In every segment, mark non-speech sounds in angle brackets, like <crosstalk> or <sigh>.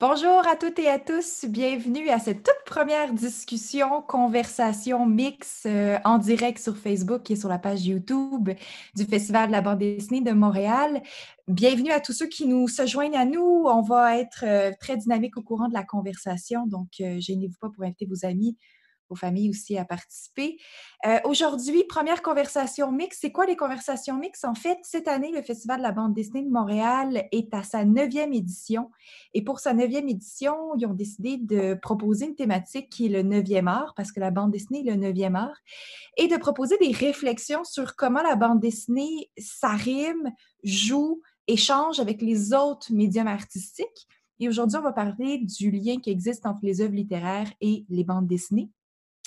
Bonjour à toutes et à tous, bienvenue à cette toute première discussion, conversation mixte euh, en direct sur Facebook et sur la page YouTube du Festival de la bande dessinée de Montréal. Bienvenue à tous ceux qui nous se joignent à nous. On va être euh, très dynamique au courant de la conversation, donc euh, gênez-vous pas pour inviter vos amis, aux familles aussi à participer. Euh, aujourd'hui, première conversation mixte. C'est quoi les conversations mixtes? En fait, cette année, le Festival de la bande dessinée de Montréal est à sa neuvième édition. Et pour sa neuvième édition, ils ont décidé de proposer une thématique qui est le neuvième art, parce que la bande dessinée est le neuvième art, et de proposer des réflexions sur comment la bande dessinée s'arrime, joue, échange avec les autres médiums artistiques. Et aujourd'hui, on va parler du lien qui existe entre les œuvres littéraires et les bandes dessinées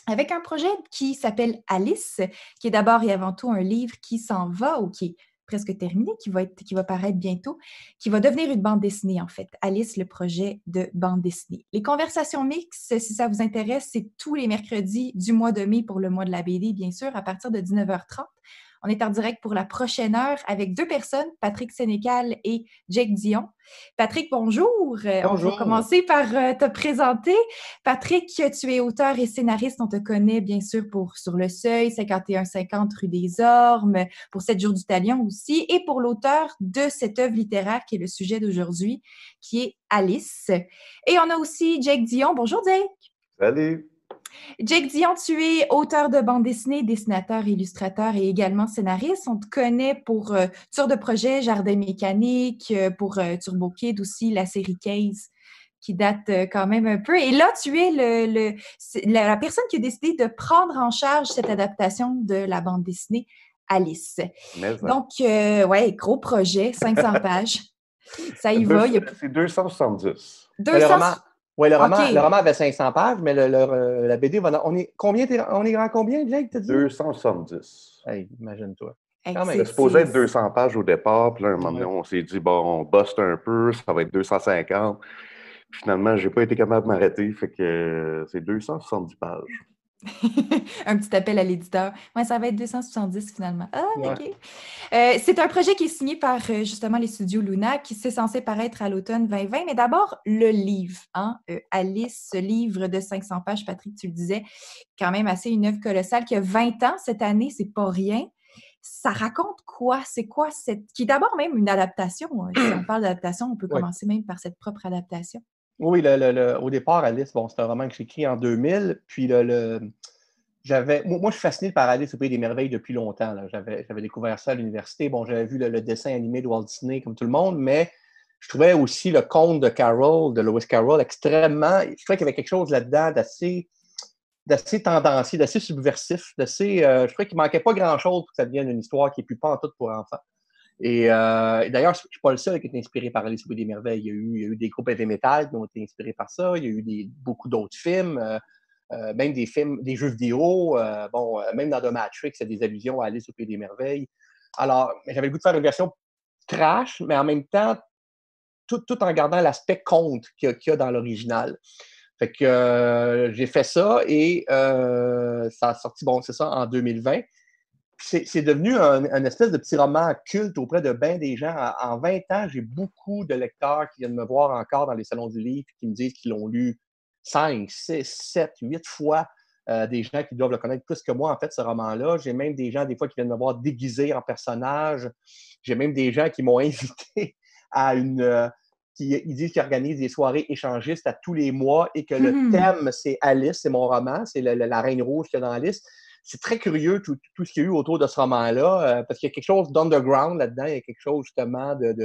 avec un projet qui s'appelle Alice, qui est d'abord et avant tout un livre qui s'en va ou qui est presque terminé, qui va, être, qui va paraître bientôt, qui va devenir une bande dessinée, en fait. Alice, le projet de bande dessinée. Les conversations mixtes, si ça vous intéresse, c'est tous les mercredis du mois de mai pour le mois de la BD, bien sûr, à partir de 19h30. On est en direct pour la prochaine heure avec deux personnes, Patrick Sénécal et Jake Dion. Patrick, bonjour. Bonjour. Euh, on va commencer par euh, te présenter. Patrick, tu es auteur et scénariste. On te connaît bien sûr pour Sur le Seuil, 5150 rue des Ormes, pour 7 jours du Talion aussi, et pour l'auteur de cette œuvre littéraire qui est le sujet d'aujourd'hui, qui est Alice. Et on a aussi Jake Dion. Bonjour Jake. Salut. Jake Dion, tu es auteur de bande dessinée, dessinateur, illustrateur et également scénariste. On te connaît pour euh, Tour de projet, Jardin mécanique, euh, pour euh, Turbo Kid aussi, la série 15 qui date euh, quand même un peu. Et là, tu es la, personne qui a décidé de prendre en charge cette adaptation de la bande dessinée Alice. Donc, ouais, gros projet, 500 <laughs> pages. Ça y va. C'est 270. 270. Oui, le, roman, avait 500 pages, mais euh, la BD, on est, combien on est grand combien, Jake, t'as dit? 270. imagine-toi. C'est supposé être 200 pages au départ, puis là, un moment on s'est dit, bon, on bosse un peu, ça va être 250. Finalement, finalement, n'ai pas été capable de m'arrêter, fait que euh, c'est 270 pages. <laughs> un petit appel à l'éditeur. Ouais, ça va être 270 finalement. Ah, OK. Euh, c'est un projet qui est signé par euh, justement les studios Luna, qui s'est censé paraître à l'automne 2020. Mais d'abord, le livre. Hein? Euh, Alice, ce livre de 500 pages, Patrick, tu le disais, quand même assez une œuvre colossale qui a 20 ans cette année, c'est pas rien. Ça raconte quoi? C'est quoi cette. qui est d'abord même une adaptation. Hein. Si on <clears throat> parle d'adaptation, on peut commencer même par cette propre adaptation. Oui, le, au départ, Alice, bon, c'est un roman que j'ai écrit en 2000. Puis le, j'avais, moi, je suis fasciné par Alice au Pays des Merveilles depuis longtemps. J'avais, découvert ça à l'université. Bon, j'avais vu le, dessin animé de Walt Disney comme tout le monde, mais je trouvais aussi le conte de Carol, de Lewis Carroll, extrêmement. Je trouvais qu'il y avait quelque chose là-dedans d'assez, d'assez tendancier, d'assez subversif, d'assez. Euh, je trouvais qu'il ne manquait pas grand-chose pour que ça devienne une histoire qui est plus pantoute pour enfants. Euh, et, d'ailleurs, je ne suis pas le seul qui est inspiré par Alice au des merveilles. Il y, a eu, des groupes heavy metal qui ont été inspirés par ça. Il y a eu beaucoup d'autres films, euh, euh, même des films, des jeux vidéo. bon, même dans The Matrix, il y a des allusions à Alice au pays des merveilles. Alors, j'avais le goût de faire une version trash, mais en même temps, tout, en gardant l'aspect conte qu'il y, a dans l'original. Fait que j'ai fait ça et ça a sorti, bon, c'est ça, en 2020 c'est devenu un, espèce de petit roman culte auprès de bien des gens. En, 20 ans, j'ai beaucoup de lecteurs qui viennent me voir encore dans les salons du livre qui me disent qu'ils l'ont lu 5, 6, 7, 8 fois. Euh, des gens qui doivent le connaître plus que moi, en fait, ce roman-là. J'ai même des gens, des fois, qui viennent me voir déguisé en personnage. J'ai même des gens qui m'ont <laughs> invité à une. Euh, qui, ils disent qu'ils organisent des soirées échangistes à tous les mois et que le mmh thème, c'est Alice, c'est mon roman, c'est la, Reine Rouge qu'il y a dans Alice c'est très curieux tout, ce qu'il y a eu autour de ce roman-là, euh, parce qu'il y a quelque chose d'underground là-dedans, il y a quelque chose justement de,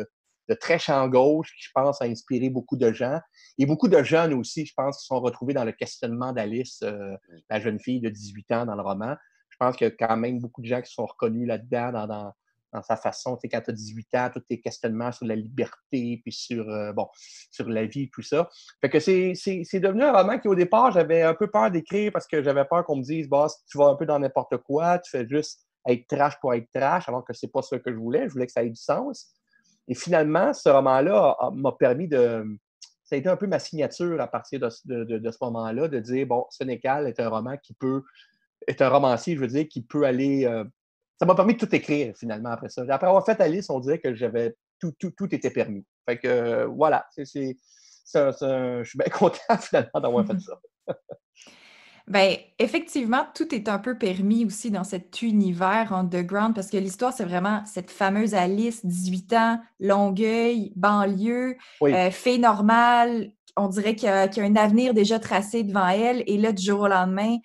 très champ gauche qui, je pense, a inspiré beaucoup de gens. Et beaucoup de jeunes aussi, je pense, qui sont retrouvés dans le questionnement d'Alice, euh, la jeune fille de 18 ans dans le roman. Je pense qu'il y a quand même beaucoup de gens qui sont reconnus là-dedans, dans, dans sa façon. Tu sais, quand tu as 18 ans, tous tes questionnements sur la liberté, puis sur, euh, bon, sur la vie, tout ça. Fait que c'est devenu un roman qui, au départ, j'avais un peu peur d'écrire parce que j'avais peur qu'on me dise, bah, tu vas un peu dans n'importe quoi, tu fais juste être trash pour être trash, alors que c'est pas ce que je voulais. Je voulais que ça ait du sens. Et finalement, ce roman-là m'a permis de. Ça a été un peu ma signature à partir de, ce moment-là, de dire bon, Sénécal est un roman qui peut. est un romancier, je veux dire, qui peut aller euh, ça m'a permis de tout écrire finalement après ça. Après avoir fait Alice, on dirait que j'avais tout, tout, tout était permis. Fait que voilà, c'est, je suis bien <laughs> content finalement d'avoir fait ça. <laughs> Bien, effectivement, tout est un peu permis aussi dans cet univers underground parce que l'histoire, c'est vraiment cette fameuse Alice, 18 ans, Longueuil, banlieue, fait normal. Euh, fée normale. On dirait qu'il y, a un avenir déjà tracé devant elle. Et là, du jour au lendemain,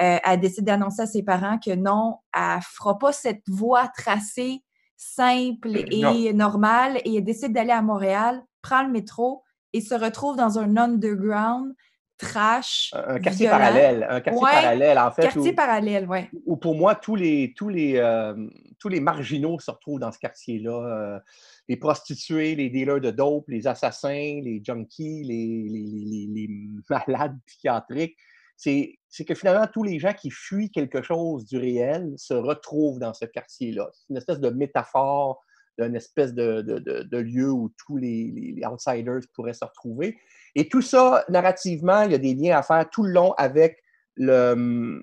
euh, elle décide d'annoncer à ses parents que non, elle fera pas cette voie tracée simple euh, et normale et elle décide d'aller à Montréal, prend le métro et se retrouve dans un underground trash. Un quartier parallèle, un quartier parallèle en fait. Quartier parallèle, oui. Où pour moi, tous les, tous, les, euh, tous les marginaux se retrouvent dans ce quartier-là. les prostituées, les dealers de dope, les assassins, les junkies, les, les, les, les malades psychiatriques. C'est c'est que finalement, tous les gens qui fuient quelque chose du réel se retrouvent dans ce quartier-là. C'est une espèce de métaphore d'une espèce de, de, de, lieu où tous les, outsiders pourraient se retrouver. Et tout ça, narrativement, il y a des liens à faire tout le long avec le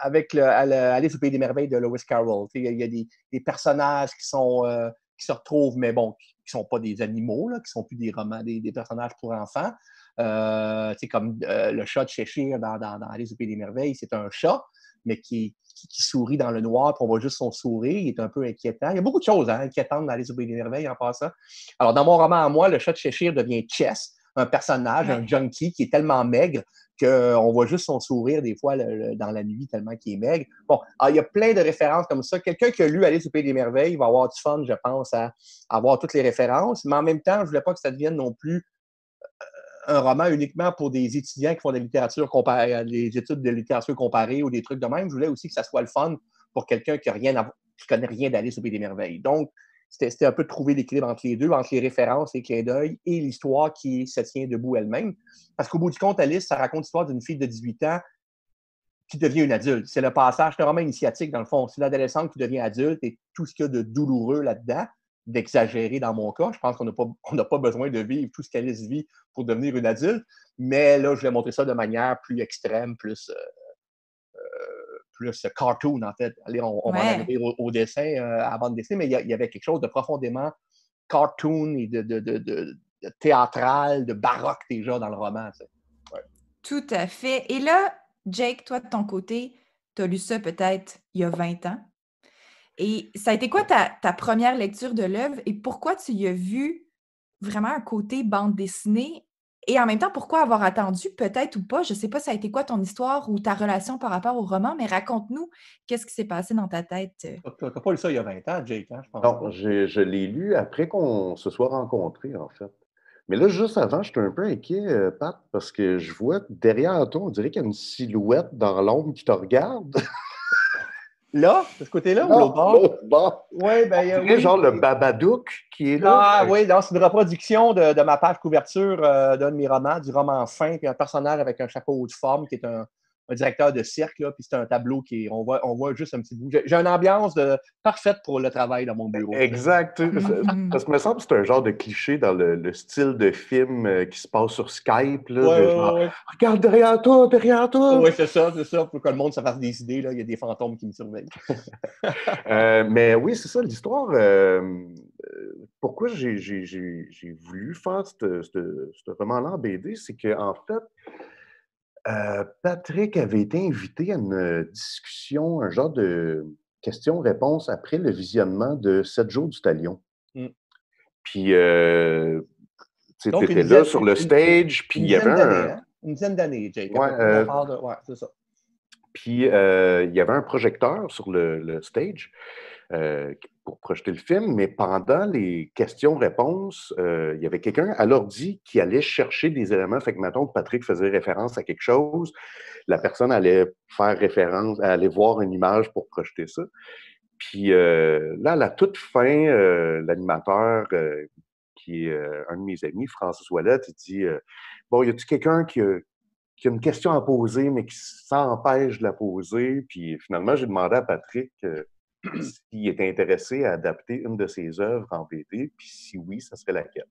avec le, à au Pays des Merveilles de Lewis Carroll. Il y a, des, personnages qui sont euh, qui se retrouvent, mais bon, qui ne sont pas des animaux, là, qui sont plus des romans, des personnages pour enfants c'est euh, comme euh, le chat de Cheshire dans, dans, dans Les des Merveilles, c'est un chat, mais qui, sourit dans le noir, puis on voit juste son sourire, il est un peu inquiétant. Il y a beaucoup de choses hein, inquiétantes dans Les pays des Merveilles en passant. Alors, dans mon roman à moi, le chat de Cheshire devient Chess, un personnage, un junkie qui est tellement maigre qu'on euh, voit juste son sourire des fois dans la nuit tellement qu'il est maigre. Bon, ah, il y a plein de références comme ça. Quelqu'un qui a lu Alice au Pays des Merveilles va avoir du fun, je pense, à, à avoir toutes les références. Mais en même temps, je ne voulais pas que ça devienne non plus un roman uniquement pour des étudiants qui font euh, des études de littérature comparée ou des trucs de même. Je voulais aussi que ça soit le fun pour quelqu'un qui ne connaît rien d'Alice au Pays des Merveilles. Donc, c'était un peu de trouver l'équilibre entre les deux, entre les références, les clins d'œil et l'histoire qui se tient debout elle-même. Parce qu'au bout du compte, Alice, ça raconte l'histoire d'une fille de 18 ans qui devient une adulte. C'est le passage, c'est un roman initiatique dans le fond. C'est l'adolescente qui devient adulte et tout ce qu'il y a de douloureux là-dedans d'exagérer dans mon cas. Je pense qu'on n'a pas, besoin de vivre tout ce qu'Alice vit pour devenir une adulte, mais là, je vais montrer ça de manière plus extrême, plus, euh, euh, plus cartoon, en fait. Allez, on, va arriver au, dessin, euh, avant de dessiner. mais il y, avait quelque chose de profondément cartoon et de, de, de, théâtral, de baroque déjà dans le roman. Tout à fait. Et là, Jake, toi, de ton côté, tu as lu ça peut-être il y a 20 ans. Et ça a été quoi ta, première lecture de l'œuvre et pourquoi tu y as vu vraiment un côté bande dessinée et en même temps, pourquoi avoir attendu, peut-être ou pas, je ne sais pas, ça a été quoi ton histoire ou ta relation par rapport au roman, mais raconte-nous qu'est-ce qui s'est passé dans ta tête. Euh? Tu n'as pas lu ça il y a 20 ans, Jake, hein, je pense. Non, je l'ai lu après qu'on se soit rencontrés, en fait. Mais là, juste avant, j'étais un peu inquiet, euh, Pat, parce que je vois derrière toi, on dirait qu'il y a une silhouette dans l'ombre qui te regarde. <laughs> Là, de ce côté-là ou l'autre bord? Ouais, ben, euh, oui, genre le Babadook qui est là. Ah oui, c'est une reproduction de, ma page couverture euh, d'un de mes romans, du roman fin, puis un personnage avec un chapeau de forme qui est un, un directeur de cirque, puis c'est un tableau qui on voit, on voit juste un petit bout. J'ai une ambiance parfaite pour le travail dans mon bureau. Exact. <laughs> Parce que me semble que c'est un genre de cliché dans le, style de film euh, qui se passe sur Skype. Regarde derrière toi, derrière toi. Oui, c'est ça, c'est ça. Pour que le monde se fasse des idées, là, il y a des fantômes qui me surveillent. <laughs> Euh, mais oui, c'est ça l'histoire. Euh, pourquoi j'ai voulu faire ce roman-là BD, c'est qu'en en fait, euh, Patrick avait été invité à une euh, discussion, un genre de question réponses après le visionnement de 7 jours du talion. Mm. Puis, euh, tu étais là sur le stage, puis il y avait un... Hein? Une dizaine d'années, Ouais, Puis, il y avait un projecteur sur le, stage pour projeter le film, mais pendant les questions-réponses, euh, il y avait quelqu'un à l'ordi qui allait chercher des éléments. Fait que, mettons, Patrick faisait référence à quelque chose, la personne allait faire référence, allait voir une image pour projeter ça. Puis euh, là, à la toute fin, euh, l'animateur, qui est un de mes amis, Francis Ouellet, il dit Bon, y a-tu quelqu'un qui a une question à poser, mais qui s'empêche de la poser? Puis finalement, j'ai demandé à Patrick <clears throat> s'il était intéressé à adapter une de ses œuvres en BD, puis si oui, ça serait laquelle.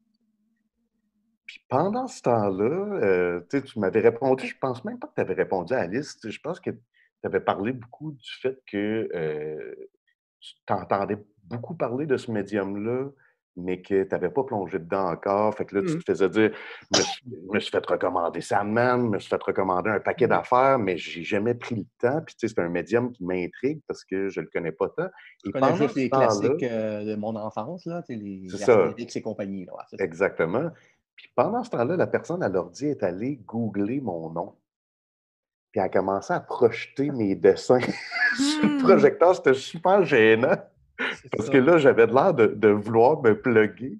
Puis pendant ce temps-là, euh, tu m'avais répondu, je pense même pas que tu avais répondu à Alice, je pense que tu avais parlé beaucoup du fait que euh, tu t'entendais beaucoup parler de ce médium-là mais que tu n'avais pas plongé dedans encore. Fait que là, tu mmh. te faisais dire je me, suis, fait recommander Sandman, je me suis fait recommander un paquet mmh. d'affaires, mais j'ai jamais pris le temps. Puis, tu sais, c'est un médium qui m'intrigue parce que je le connais pas tant. Je connais juste les classiques euh, de mon enfance, là, les Astérix et compagnies Là, Exactement. Puis, pendant ce temps-là, la personne à l'ordi est allée googler mon nom. Puis, elle a commencé à projeter mes dessins <laughs> sur le mmh. projecteur. C'était super gênant. Parce que là, j'avais l'air de, vouloir me plugger.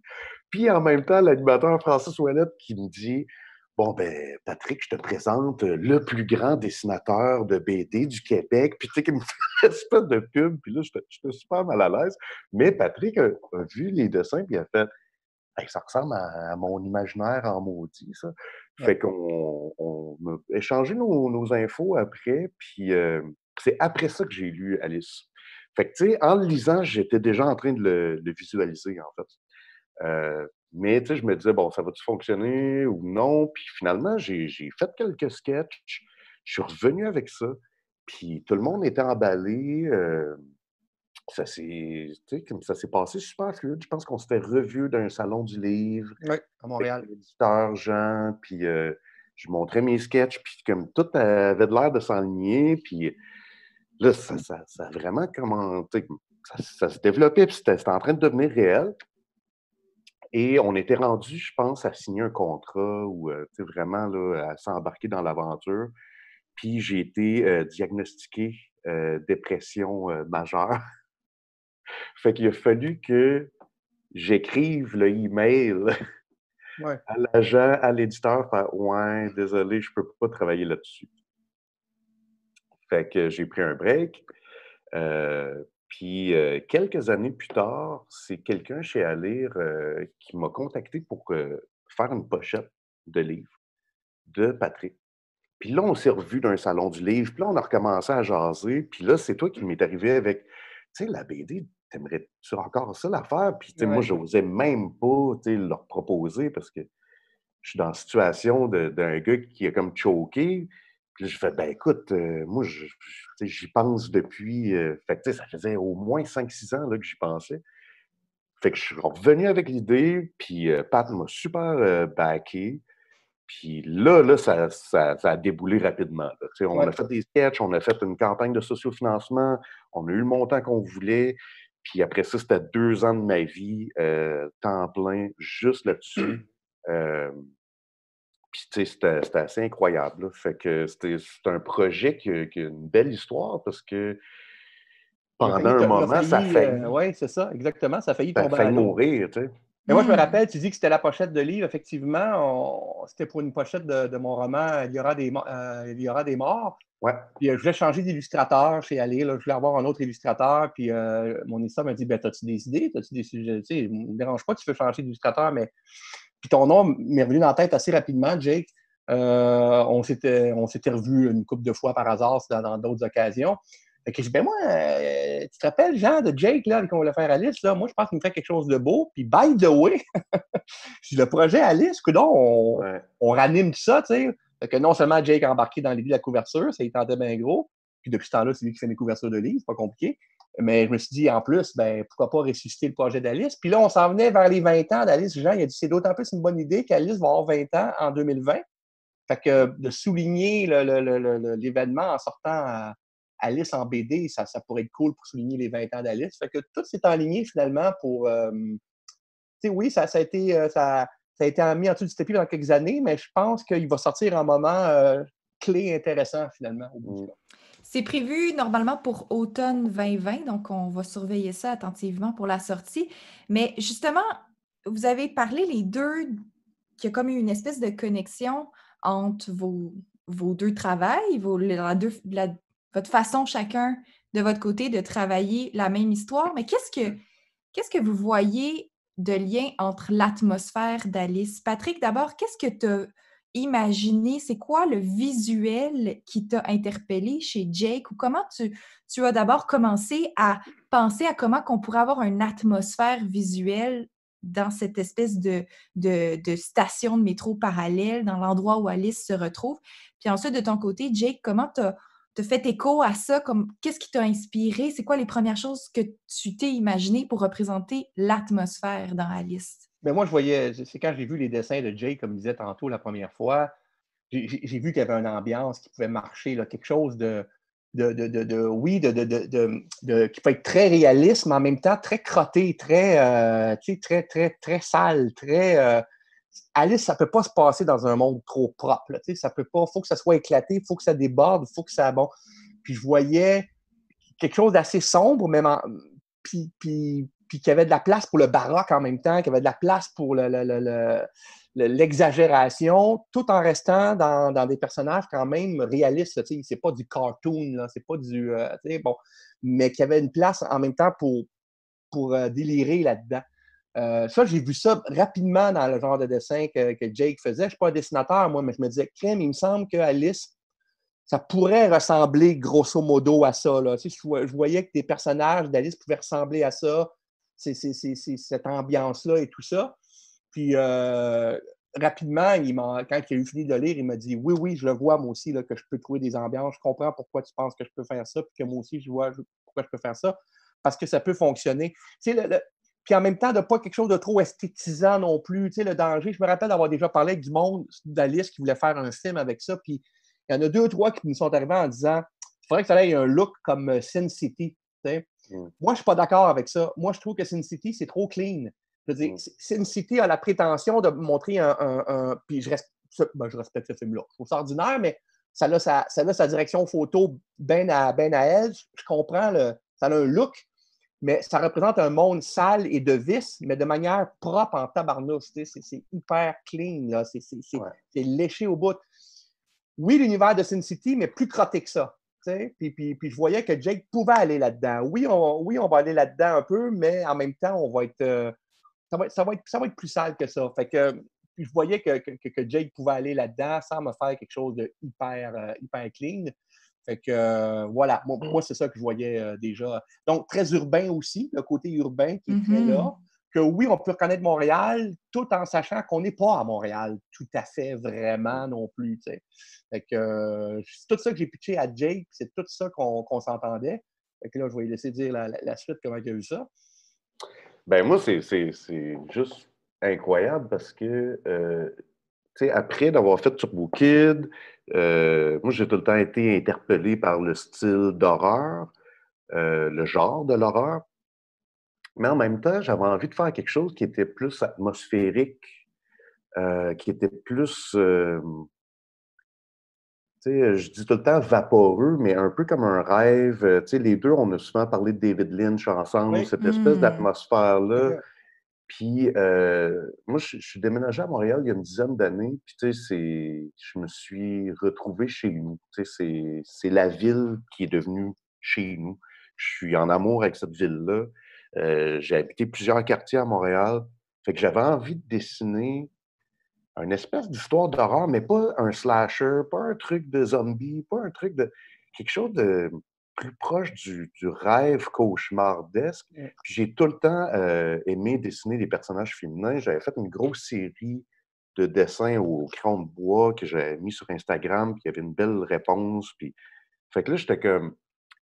Puis en même temps, l'animateur Francis Ouellette qui me dit Bon, ben, Patrick, je te présente le plus grand dessinateur de BD du Québec. Puis, tu sais, qu'il me <laughs> fait une espèce de pub. Puis là, j'étais super mal à l'aise. Mais Patrick a, vu les dessins, puis il a fait Ça ressemble à, mon imaginaire en maudit, ça. Fait qu'on a échangé nos, infos après. Puis, euh, c'est après ça que j'ai lu Alice. Fait en le lisant, j'étais déjà en train de le, visualiser, en fait. Euh, mais, je me disais, bon, ça va-tu fonctionner ou non? Puis finalement, j'ai fait quelques sketchs. Je suis revenu avec ça. Puis tout le monde était emballé. Euh, ça s'est passé super fluide. Je pense qu'on s'était revus d'un salon du livre. à Montréal. L'éditeur Jean, puis euh, je montrais mes sketchs, puis comme tout avait de l'air de s'enligner, puis là, ça, ça, a vraiment comment, ça, se développait, puis c'était en train de devenir réel. Et on était rendu, je pense, à signer un contrat ou euh, vraiment là, à s'embarquer dans l'aventure. Puis j'ai été euh, diagnostiqué euh, dépression majeure. <laughs> fait qu'il a fallu que j'écrive le email <laughs> à l'agent, à l'éditeur, faire Ouais, désolé, je ne peux pas travailler là-dessus. Fait que j'ai pris un break. Euh, puis euh, quelques années plus tard, c'est quelqu'un chez Alire euh, qui m'a contacté pour faire une pochette de livres de Patrick. Puis là, on s'est revu d'un salon du livre, puis là, on a recommencé à jaser. Puis là, c'est toi qui m'est arrivé avec, tu sais, la BD, t'aimerais-tu encore ça l'affaire? Puis, moi, n'osais moi, j'osais même pas, leur proposer parce que je suis dans la situation d'un gars qui a comme choqué. Puis je fais, ben écoute, euh, moi, j'y pense depuis. Euh, ça faisait au moins 5-6 ans là, que j'y pensais. Fait que je suis revenu avec l'idée, puis euh, Pat m'a super euh, backé. Puis là, là ça, ça, a déboulé rapidement. on a fait des sketchs, on a fait une campagne de sociofinancement, on a eu le montant qu'on voulait. Puis après ça, c'était deux ans de ma vie, euh, temps plein, juste là-dessus. <clears throat> Puis, c'était assez incroyable. Fait que c'était un projet qui, a une belle histoire parce que pendant un moment, ça fait. Euh, oui, c'est ça, exactement. Ça a failli mourir, tu sais. Mais moi, je me rappelle, tu dis que c'était la pochette de livre. Effectivement, c'était pour une pochette de, mon roman Il y aura des, euh, Il y aura des morts. Ouais. Puis euh, je voulais changer d'illustrateur chez Allé. Je voulais avoir un autre illustrateur. Puis mon histoire m'a dit ben, as tu des idées tu des sujets Tu ne me dérange pas, tu veux changer d'illustrateur, mais puis ton nom m'est revenu dans la tête assez rapidement, Jake. Euh, on s'était revu une couple de fois par hasard dans d'autres occasions. Fait que je ben moi, euh, tu te rappelles, Jean, de Jake, là, qu'on voulait faire Alice, là, moi, je pense qu'il me ferait quelque chose de beau. Puis, by the way, <laughs> le projet Alice, que on, on ranime ça, tu sais. que non seulement Jake a embarqué dans les de la couverture, ça, il tentait bien gros. Puis, depuis ce temps-là, c'est lui qui fait mes couvertures de livres, c'est pas compliqué. Mais je me suis dit, en plus, ben, pourquoi pas ressusciter le projet d'Alice? Puis là, on s'en venait vers les 20 ans d'Alice Jean. Il a dit, c'est d'autant plus une bonne idée qu'Alice va avoir 20 ans en 2020. Fait que euh, de souligner l'événement en sortant Alice en BD, ça, pourrait être cool pour souligner les 20 ans d'Alice. Fait que tout s'est enligné finalement pour. Euh, tu sais, oui, ça, a été. Ça, a été euh, mis en dessous du tapis pendant quelques années, mais je pense qu'il va sortir un moment clé intéressant finalement au bout du mm. C'est prévu normalement pour automne 2020, donc on va surveiller ça attentivement pour la sortie. Mais justement, vous avez parlé les deux qu'il y a comme une espèce de connexion entre vos, vos deux travails, vos, deux, votre façon chacun de votre côté de travailler la même histoire. Mais qu'est-ce que qu'est-ce que vous voyez de lien entre l'atmosphère d'Alice? Patrick, d'abord, qu'est-ce que tu as imaginer, c'est quoi le visuel qui t'a interpellé chez Jake ou comment tu, as d'abord commencé à penser à comment qu'on pourrait avoir une atmosphère visuelle dans cette espèce de, station de métro parallèle, dans l'endroit où Alice se retrouve. Puis ensuite, de ton côté, Jake, comment tu as, fait écho à ça? Qu'est-ce qui t'a inspiré? C'est quoi les premières choses que tu t'es imaginées pour représenter l'atmosphère dans Alice? Mais ben, moi, je voyais, c'est quand j'ai vu les dessins de Jay, comme il disait tantôt la première fois, j'ai vu qu'il y avait une ambiance qui pouvait marcher, là, quelque chose de, de, oui, de, qui peut être très réaliste, mais en même temps très crotté, très, euh, très, très, très sale, très. Euh, Alice, ça ne peut pas se passer dans un monde trop propre. Là, ça peut pas. Il faut que ça soit éclaté, il faut que ça déborde, il faut que ça. Bon. Puis je voyais quelque chose d'assez sombre, même en, puis, puis qu'il y avait de la place pour le baroque en même temps, qu'il y avait de la place pour l'exagération, tout en restant dans, des personnages quand même réalistes. C'est pas du cartoon, c'est pas du. Euh, bon, mais qu'il y avait une place en même temps pour, euh, délirer là-dedans. Euh, ça, j'ai vu ça rapidement dans le genre de dessin que, Jake faisait. Je ne suis pas un dessinateur, moi, mais je me disais, crème, il me semble que Alice, ça pourrait ressembler grosso modo à ça. Là. je, voyais que des personnages d'Alice pouvaient ressembler à ça cette ambiance-là et tout ça. Puis euh, rapidement, il quand il a eu fini de lire, il m'a dit Oui, oui, je le vois moi aussi, là, que je peux trouver des ambiances. Je comprends pourquoi tu penses que je peux faire ça, puis que moi aussi, je vois pourquoi je peux faire ça, parce que ça peut fonctionner. Puis en même temps, de pas quelque chose de trop esthétisant non plus. Tu sais, le danger, je me rappelle d'avoir déjà parlé avec du monde d'Alice qui voulait faire un film avec ça, puis il y en a deux ou trois qui nous sont arrivés en disant il faudrait que ça ait un look comme Sin City. Tu Mm. Moi, je ne suis pas d'accord avec ça. Moi, je trouve que Sin City, c'est trop clean. Je mm. Sin City a la prétention de montrer un. puis ben, je, respecte ce film-là. Je trouve ça ordinaire, mais ça a sa, direction photo ben à, ben à elle. Je comprends, le, ça a un look, mais ça représente un monde sale et de vis, mais de manière propre en tabarnouche. C'est hyper clean, là. C'est léché au bout. Oui, l'univers de Sin City, mais plus crotté que ça. Puis, puis, je voyais que Jake pouvait aller là-dedans. Oui on, oui, on va aller là-dedans un peu, mais en même temps, on va être, euh, ça, va, être, ça va être plus sale que ça. Fait que je voyais que, que, Jake pouvait aller là-dedans sans me faire quelque chose de hyper, euh, hyper clean. Fait que euh, voilà, moi, mm. c'est ça que je voyais déjà. Donc, très urbain aussi, le côté urbain qui est mm-hmm. là que oui, on peut reconnaître Montréal tout en sachant qu'on n'est pas à Montréal tout à fait vraiment non plus. Fait que euh, c'est tout ça que j'ai pitché à Jake, c'est tout ça qu'on s'entendait. Et que là, je vais lui laisser dire la, suite, comment il a eu ça. Ben moi, c'est juste incroyable parce que euh, après d'avoir fait Turbo Kid, euh, moi j'ai tout le temps été interpellé par le style d'horreur, euh, le genre de l'horreur. Mais en même temps, j'avais envie de faire quelque chose qui était plus atmosphérique, euh, qui était plus. Euh, tu sais, je dis tout le temps vaporeux, mais un peu comme un rêve. Euh, tu sais, les deux, on a souvent parlé de David Lynch ensemble, cette espèce mm. d'atmosphère-là. Puis, moi, je, suis déménagé à Montréal il y a une dizaine d'années. Puis, tu sais, je me suis retrouvé chez nous. Tu sais, c'est la ville qui est devenue chez nous. Je suis en amour avec cette ville-là. Euh, j'ai habité plusieurs quartiers à Montréal. Fait que j'avais envie de dessiner une espèce d'histoire d'horreur, mais pas un slasher, pas un truc de zombie, pas un truc de. quelque chose de plus proche du, rêve cauchemardesque. j'ai tout le temps euh, aimé dessiner des personnages féminins. J'avais fait une grosse série de dessins au crayon de bois que j'avais mis sur Instagram, puis il y avait une belle réponse. Puis... Fait que là, j'étais comme,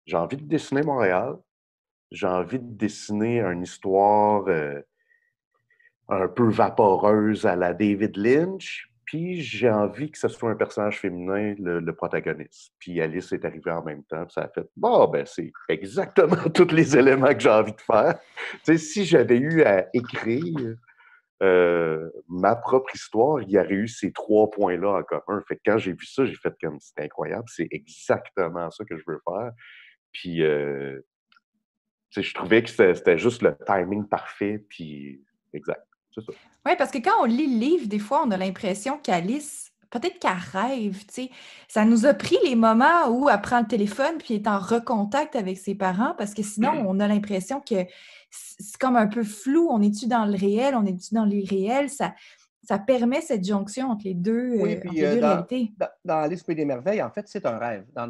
j'ai envie de dessiner Montréal, j'ai envie de dessiner une histoire euh, un peu vaporeuse à la David Lynch, puis j'ai envie que ce soit un personnage féminin, le, protagoniste. Puis Alice est arrivée en même temps, puis ça a fait Bon, ben, c'est exactement <laughs> tous les éléments que j'ai envie de faire. tu sais, si j'avais eu à écrire euh, ma propre histoire, il y aurait eu ces trois points-là en commun. Fait que quand j'ai vu ça, j'ai fait comme c'est incroyable, c'est exactement ça que je veux faire. Puis euh, je trouvais que c'était juste le timing parfait, puis exact. Oui, parce que quand on lit le livre, des fois, on a l'impression qu'Alice, peut-être qu'elle rêve, tu sais. Ça nous a pris les moments où elle prend le téléphone puis est en recontact avec ses parents, parce que sinon, mm-hmm. on a l'impression que c'est comme un peu flou. On est-tu dans le réel? On est-tu dans l'irréel? Ça ça permet cette jonction entre les deux, euh, euh, dans, réalités. Dans, dans des merveilles, en fait, c'est un rêve. Dans,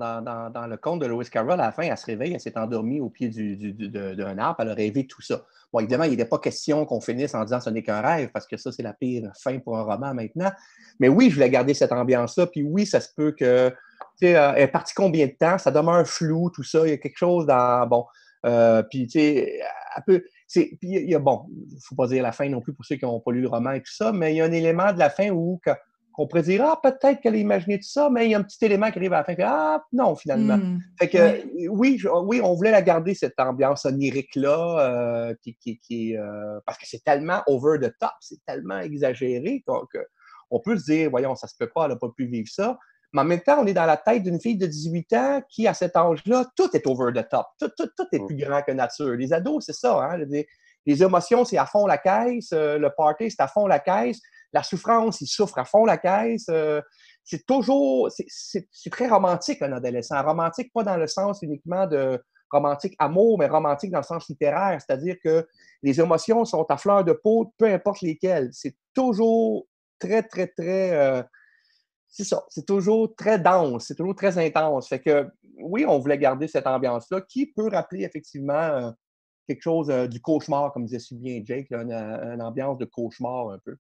le conte de Lewis Carroll, à la fin, elle se réveille, elle s'est endormie au pied d'un arbre, elle a rêvé tout ça. Bon, évidemment, il n'est pas question qu'on finisse en disant ce n'est qu'un rêve, parce que ça, c'est la pire fin pour un roman maintenant. Mais oui, je voulais garder cette ambiance-là, puis oui, ça se peut que. Tu sais, euh, elle est partie combien de temps? Ça demeure flou, tout ça. Il y a quelque chose dans. Bon. Euh, puis, tu sais, un peu il y a, bon, ne faut pas dire la fin non plus pour ceux qui n'ont pas lu le roman et tout ça, mais il y a un élément de la fin où qu'on pourrait dire Ah, peut-être qu'elle a imaginé tout ça, mais il y a un petit élément qui arrive à la fin que Ah, non, finalement. Hmm. Fait que oui, oui, on voulait la garder, cette ambiance onirique-là, euh, qui, qui, euh, parce que c'est tellement over the top, c'est tellement exagéré. Donc, on peut se dire, voyons, ça se peut pas, elle n'a pas pu vivre ça. Mais en même temps, on est dans la tête d'une fille de 18 ans qui, à cet âge-là, tout est over the top. Tout, tout, tout est mm. plus grand que nature. Les ados, c'est ça. Hein? Les, émotions, c'est à fond la caisse. Euh, le party, c'est à fond la caisse. La souffrance, ils souffrent à fond la caisse. Euh. c'est toujours. C'est très romantique, un adolescent. Romantique, pas dans le sens uniquement de romantique amour, mais romantique dans le sens littéraire, c'est-à-dire que les émotions sont à fleur de peau, peu importe lesquelles. C'est toujours très, très, très euh, c'est ça, c'est toujours très dense, c'est toujours très intense. Fait que oui, on voulait garder cette ambiance-là qui peut rappeler effectivement euh, quelque chose euh, du cauchemar, comme disait si bien Jake, euh, une, ambiance de cauchemar un peu.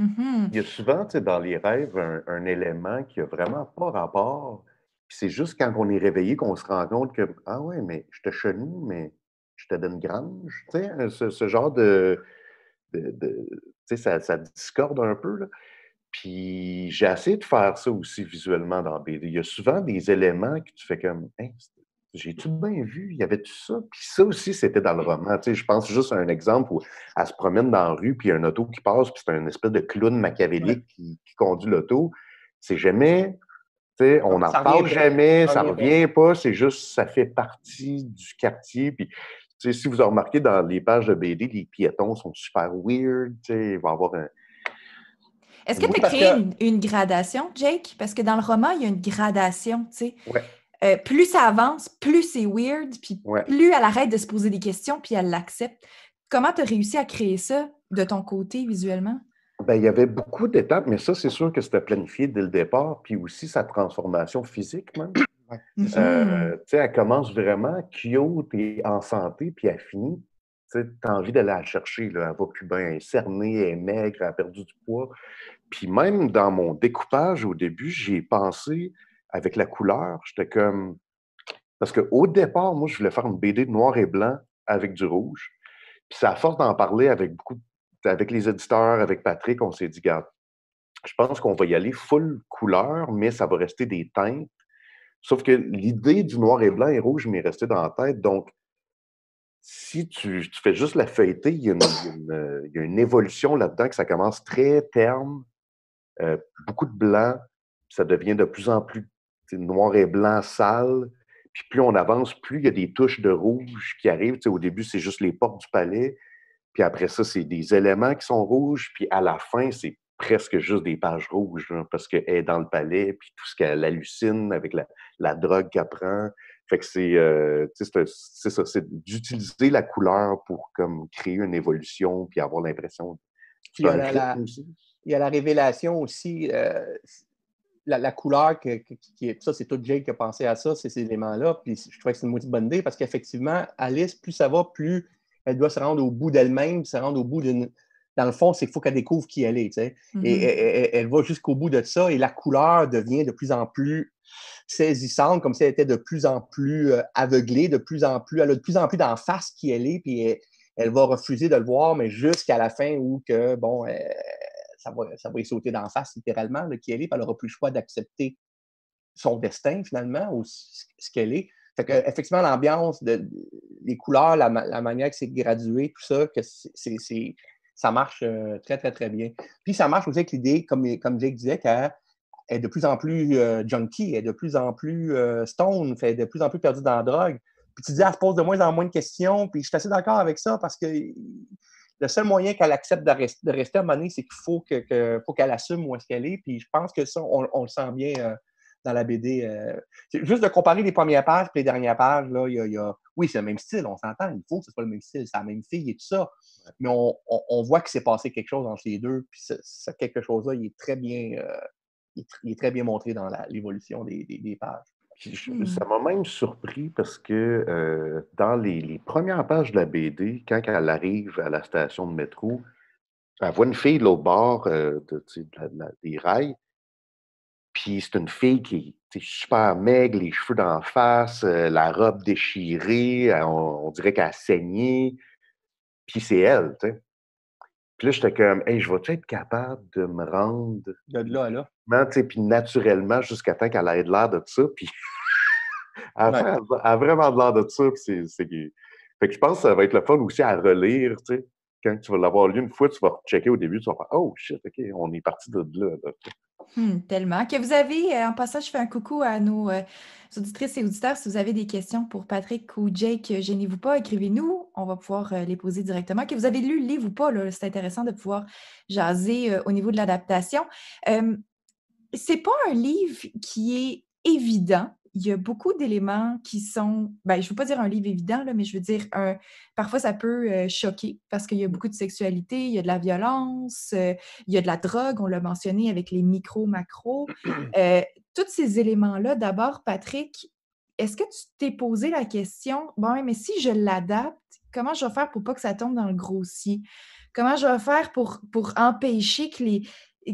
Mm-hmm. Il y a souvent dans les rêves un, élément qui n'a vraiment pas rapport. C'est juste quand on est réveillé qu'on se rend compte que Ah ouais, mais je te mais je te donne grange. Tu sais, hein, ce, genre de. tu sais, ça, ça, discorde un peu. Là. Puis j'ai essayé de faire ça aussi visuellement dans BD. Il y a souvent des éléments que tu fais comme j'ai tout bien vu, il y avait tout ça. Puis ça aussi, c'était dans le roman. je pense juste à un exemple où elle se promène dans la rue, puis il y a un auto qui passe, puis c'est un espèce de clown machiavélique qui, conduit l'auto. C'est jamais. on n'en parle jamais, ça, ne revient pas, c'est juste, ça fait partie du quartier. Puis si vous avez remarqué dans les pages de BD, les piétons sont super weird. Tu sais, il va y avoir un, est-ce que tu as créé une, gradation, Jake? Parce que dans le roman, il y a une gradation, tu sais. Euh, plus ça avance, plus c'est weird, puis plus elle arrête de se poser des questions, puis elle l'accepte. Comment tu as réussi à créer ça de ton côté visuellement? Ben, il y avait beaucoup d'étapes, mais ça, c'est sûr que c'était planifié dès le départ, puis aussi sa transformation physique même. Euh, mm-hmm. elle commence vraiment cute et en santé, puis elle finit. Tu as envie d'aller la chercher. Là. Elle va plus bien, cernée, elle est maigre, elle a perdu du poids. Puis même dans mon découpage au début, j'ai pensé avec la couleur, j'étais comme. Parce qu'au départ, moi, je voulais faire une BD de noir et blanc avec du rouge. Puis ça à force d'en parler avec beaucoup, avec les éditeurs, avec Patrick, on s'est dit, regarde, je pense qu'on va y aller full couleur, mais ça va rester des teintes. Sauf que l'idée du noir et blanc et rouge m'est restée dans la tête. Donc, si tu, fais juste la feuilletée, il y a une évolution là-dedans que ça commence très terme, euh, beaucoup de blanc, ça devient de plus en plus noir et blanc sale. Puis plus on avance, plus il y a des touches de rouge qui arrivent. au début, c'est juste les portes du palais. Puis après ça, c'est des éléments qui sont rouges. Puis à la fin, c'est presque juste des pages rouges hein, parce qu'elle est dans le palais, puis tout ce qu'elle hallucine avec la, drogue qu'elle prend. Fait que euh, c'est ça, c'est d'utiliser la couleur pour comme créer une évolution puis avoir l'impression. la, il y a la révélation aussi, euh, la, couleur qui est. Ça, c'est tout Jake qui a pensé à ça, ces éléments-là. Puis je trouvais que c'est une moitié bonne idée parce qu'effectivement, Alice, plus ça va, plus elle doit se rendre au bout d'elle-même, se rendre au bout d'une. Dans le fond, c'est qu'il faut qu'elle découvre qui elle est. Tu sais. Et mm-hmm. elle, va jusqu'au bout de ça et la couleur devient de plus en plus saisissante, comme si elle était de plus en plus euh, aveuglée, de plus en plus, elle a de plus en plus d'en face qui elle est, puis elle, va refuser de le voir, mais jusqu'à la fin où que, bon, elle, ça va, ça va y sauter d'en face, littéralement, qui elle est, elle n'aura plus le choix d'accepter son destin, finalement, ou ce qu'elle est. Fait que, effectivement, l'ambiance, les couleurs, la, manière que c'est gradué, tout ça, que c'est, ça marche euh, très, très, très bien. Puis ça marche aussi avec l'idée, comme, comme Jake disait, qu'elle est de plus en plus euh, junkie, elle est de plus en plus euh, stone, fait, de plus en plus perdue dans la drogue. Puis tu dis, elle se pose de moins en moins de questions, puis je suis assez d'accord avec ça parce que le seul moyen qu'elle accepte de, rester à un c'est qu'il faut qu'elle assume où est-ce qu'elle est. Puis je pense que ça, on, le sent bien euh, dans la BD. Euh, juste de comparer les premières pages et les dernières pages, là, il y a, oui, c'est le même style, on s'entend, il faut que ce soit le même style, c'est la même fille et tout ça. Mais on, voit que c'est passé quelque chose entre les deux. Puis ça, quelque chose-là, il est très bien. Euh, très bien montré dans l'évolution des pages. Hmm. ça m'a même surpris parce que euh, dans les, premières pages de la BD, quand elle arrive à la station de métro, elle voit une fille au bord euh, des rails. Puis c'est une fille qui est super maigre, les cheveux d'en face, euh, la robe déchirée, on, dirait qu'elle a saigné. Puis c'est elle, tu sais. Puis là, j'étais comme, hey, je vais-tu être capable de me rendre. De là à là puis naturellement, jusqu'à temps qu'elle ait de l'air de ça, puis <laughs> elle, a vraiment de l'air de ça, c'est... Fait que je pense que ça va être le fun aussi à relire, Quand tu vas l'avoir lu une fois, tu vas checker au début, tu vas faire « Oh shit, OK, on est parti de là. Hmm, tellement. Que vous avez, euh, en passant, je fais un coucou à nos euh, auditrices et auditeurs. Si vous avez des questions pour Patrick ou Jake, euh, gênez-vous pas, écrivez-nous. On va pouvoir les poser directement. Que vous avez lu le livre ou pas, c'est intéressant de pouvoir jaser au niveau de l'adaptation c'est pas un livre qui est évident. Il y a beaucoup d'éléments qui sont, ben, je ne veux pas dire un livre évident, là, mais je veux dire, parfois ça peut euh, choquer parce qu'il y a mm. beaucoup de sexualité, il y a de la violence, euh, il y a de la drogue, on l'a mentionné avec les micro-macros. <clears throat> Euh, tous ces éléments-là, d'abord, Patrick, est-ce que tu t'es posé la question, bon, mais si je l'adapte, comment je vais faire pour pas que ça tombe dans le grossier? Comment je vais faire pour, pour empêcher que les,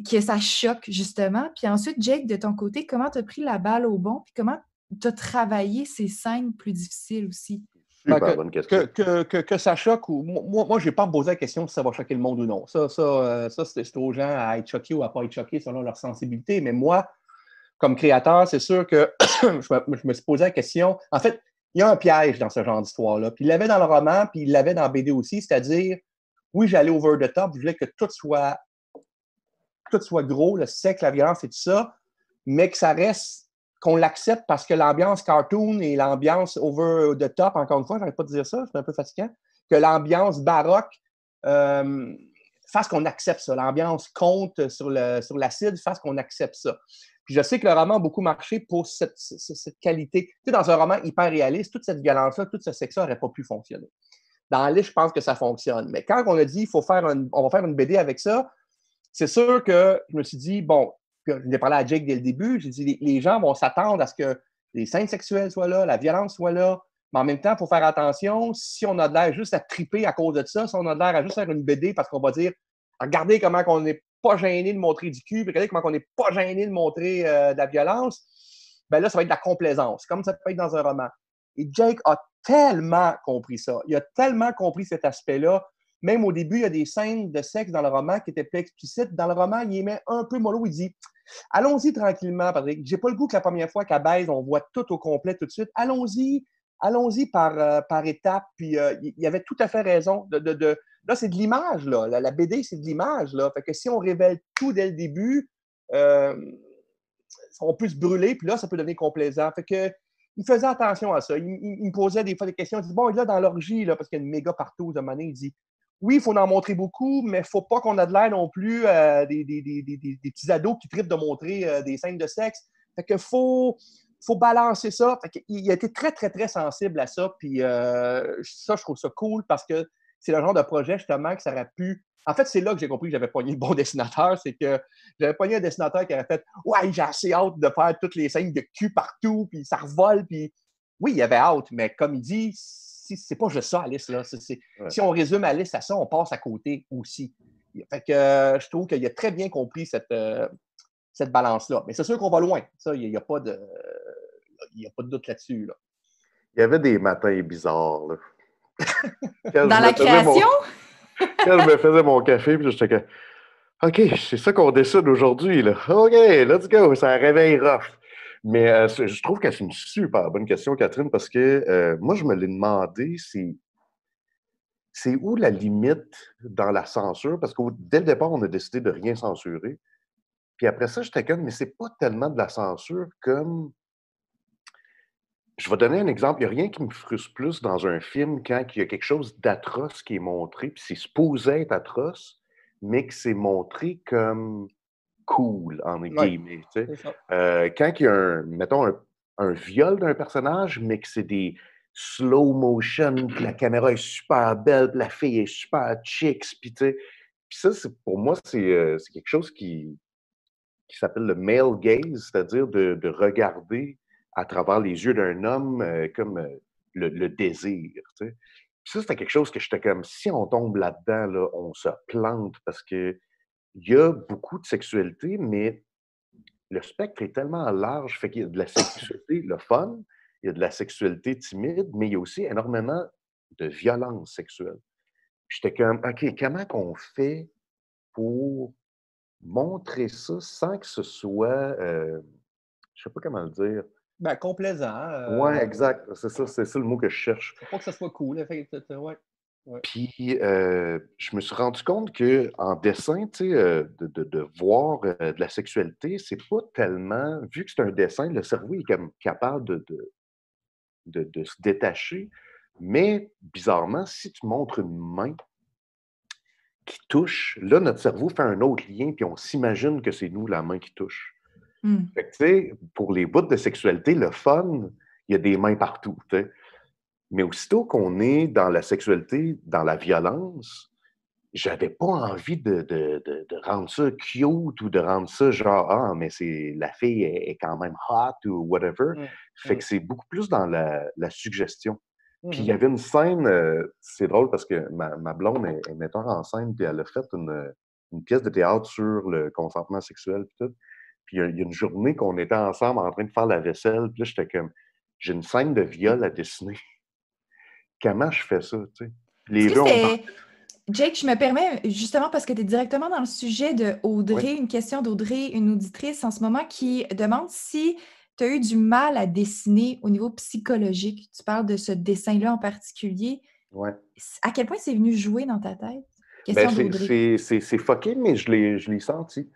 que ça choque, justement. Puis ensuite, Jake, de ton côté, comment tu as pris la balle au bon, puis comment tu as travaillé ces scènes plus difficiles aussi? Ben, que, bonne question. Que, ça choque ou. Moi, moi je n'ai pas posé la question si ça va choquer le monde ou non. Ça, ça, euh, c'est aux gens à être choqués ou à ne pas être choqués selon leur sensibilité. Mais moi, comme créateur, c'est sûr que <coughs> je, me, je, me, suis posé la question. En fait, il y a un piège dans ce genre d'histoire-là. Puis il l'avait dans le roman, puis il l'avait dans BD aussi, c'est-à-dire, oui, j'allais over the top, je voulais que tout soit tout soit gros, le sexe, la violence et tout ça, mais que ça reste, qu'on l'accepte parce que l'ambiance cartoon et l'ambiance over the top, encore une fois, j'arrive pas à dire ça, c'est un peu fatigant, que l'ambiance baroque euh, fasse qu'on accepte ça, l'ambiance compte sur l'acide, sur fasse qu'on accepte ça. Puis je sais que le roman a beaucoup marché pour cette, qualité. Tu sais, dans un roman hyper réaliste, toute cette violence-là, tout ce sexe-là n'aurait pas pu fonctionner. Dans l'île, je pense que ça fonctionne. Mais quand on a dit il faut faire on va faire une BD avec ça, c'est sûr que je me suis dit, bon, je pas parlé à Jake dès le début, j'ai dit, les, gens vont s'attendre à ce que les scènes sexuelles soient là, la violence soit là, mais en même temps, il faut faire attention, si on a de l'air juste à triper à cause de ça, si on a de l'air à juste faire une BD parce qu'on va dire, regardez comment on n'est pas gêné de montrer du cul, regardez comment on n'est pas gêné de montrer euh, de la violence, ben là, ça va être de la complaisance, comme ça peut être dans un roman. Et Jake a tellement compris ça, il a tellement compris cet aspect-là, même au début, il y a des scènes de sexe dans le roman qui étaient plus explicites. Dans le roman, il y met un peu mollo. Il dit Allons-y tranquillement, Patrick. J'ai pas le goût que la première fois qu'à baise, on voit tout au complet tout de suite. Allons-y, allons-y par, euh, par étapes. Puis euh, il avait tout à fait raison. Là, c'est de l'image, là. La, BD, c'est de l'image, là. Fait que si on révèle tout dès le début, euh, on peut se brûler, puis là, ça peut devenir complaisant. Fait que il faisait attention à ça. Il, me posait des fois des questions. Il dit Bon, là, dans l'orgie, là, parce qu'il y a une méga partout, de moment il dit oui, il faut en montrer beaucoup, mais il ne faut pas qu'on ait de l'air non plus euh, des, petits ados qui tripent de montrer euh, des scènes de sexe. Fait que faut, faut balancer ça. Fait que il a été très, très, très sensible à ça. Puis euh, ça, je trouve ça cool parce que c'est le genre de projet justement que ça aurait pu. En fait, c'est là que j'ai compris que j'avais poigné le bon <laughs> dessinateur. C'est que j'avais poigné un dessinateur qui aurait fait Ouais, j'ai assez hâte de faire toutes les scènes de cul partout, puis ça revole, puis. Oui, il y avait hâte, mais comme il dit, c'est pas juste ça, Alice. Là. Si on résume Alice à ça, on passe à côté aussi. Fait que euh, je trouve qu'il a très bien compris cette, euh, cette balance-là. Mais c'est sûr qu'on va loin. Ça, il n'y a, pas de. pas doute là-dessus. Il y avait des matins bizarres. <laughs> Dans la création? <laughs> Quand je me faisais mon café, puis j'étais que. OK, c'est ça qu'on décide aujourd'hui. OK, let's go. Ça réveil rough. Mais euh, je trouve que c'est une super bonne question, Catherine, parce que euh, moi, je me l'ai demandé, c'est c'est où la limite dans la censure? Parce que dès le départ, on a décidé de rien censurer. Puis après ça, j'étais comme, mais c'est pas tellement de la censure comme. Je vais donner un exemple. Il n'y a rien qui me frustre plus dans un film quand il y a quelque chose d'atroce qui est montré, puis c'est supposé être atroce, mais que c'est montré comme cool, en Tu euh, quand il y a un, mettons, un, viol d'un personnage, mais que c'est des slow motion, que la caméra est super belle, que la fille est super chicks, puis tu Puis ça, pour moi, c'est euh, quelque chose qui, s'appelle le male gaze, c'est-à-dire de, regarder à travers les yeux d'un homme euh, comme le, désir. Tu sais. ça, c'était quelque chose que j'étais comme, si on tombe là-dedans, là, on se plante parce que il y a beaucoup de sexualité, mais le spectre est tellement large. Fait qu'il y a de la sexualité, le fun, il y a de la sexualité timide, mais il y a aussi énormément de violence sexuelle. J'étais comme, OK, comment qu'on fait pour montrer ça sans que ce soit, euh, je sais pas comment le dire. Ben, complaisant. Oui, euh, exact. C'est ça, le mot que je cherche. Faut pas que ce soit cool, effectivement. Ouais. Puis, euh, je me suis rendu compte qu'en dessin, tu sais, euh, de, voir euh, de la sexualité, c'est pas tellement. Vu que c'est un dessin, le cerveau est comme capable de, se détacher. Mais bizarrement, si tu montres une main qui touche, là, notre cerveau fait un autre lien, puis on s'imagine que c'est nous la main qui touche. Hmm. Fait que, tu sais, pour les bouts de sexualité, le fun, il y a des mains partout. sais. Mais aussitôt qu'on est dans la sexualité, dans la violence, j'avais pas envie de, de, de, rendre ça cute ou de rendre ça genre ah mais c'est la fille est, quand même hot ou whatever. Mm, fait mm. que c'est beaucoup plus dans la, la suggestion. Puis il y mm-hmm. avait une scène, euh, c'est drôle parce que ma, ma blonde est, est, metteur en scène puis elle a fait une, une pièce de théâtre sur le consentement sexuel puis tout. Puis il y, a une journée qu'on était ensemble en train de faire la vaisselle puis là j'étais comme j'ai une scène de viol à dessiner comment je fais ça? Tu sais? Les Jake, je me permets, justement, parce que tu es directement dans le sujet d'Audrey, une question d'Audrey, une auditrice en ce moment, qui demande si tu as eu du mal à dessiner au niveau psychologique. Tu parles de ce dessin-là en particulier. Ouais. À quel point c'est venu jouer dans ta tête? Ben, c'est fucké, mais je l'ai senti.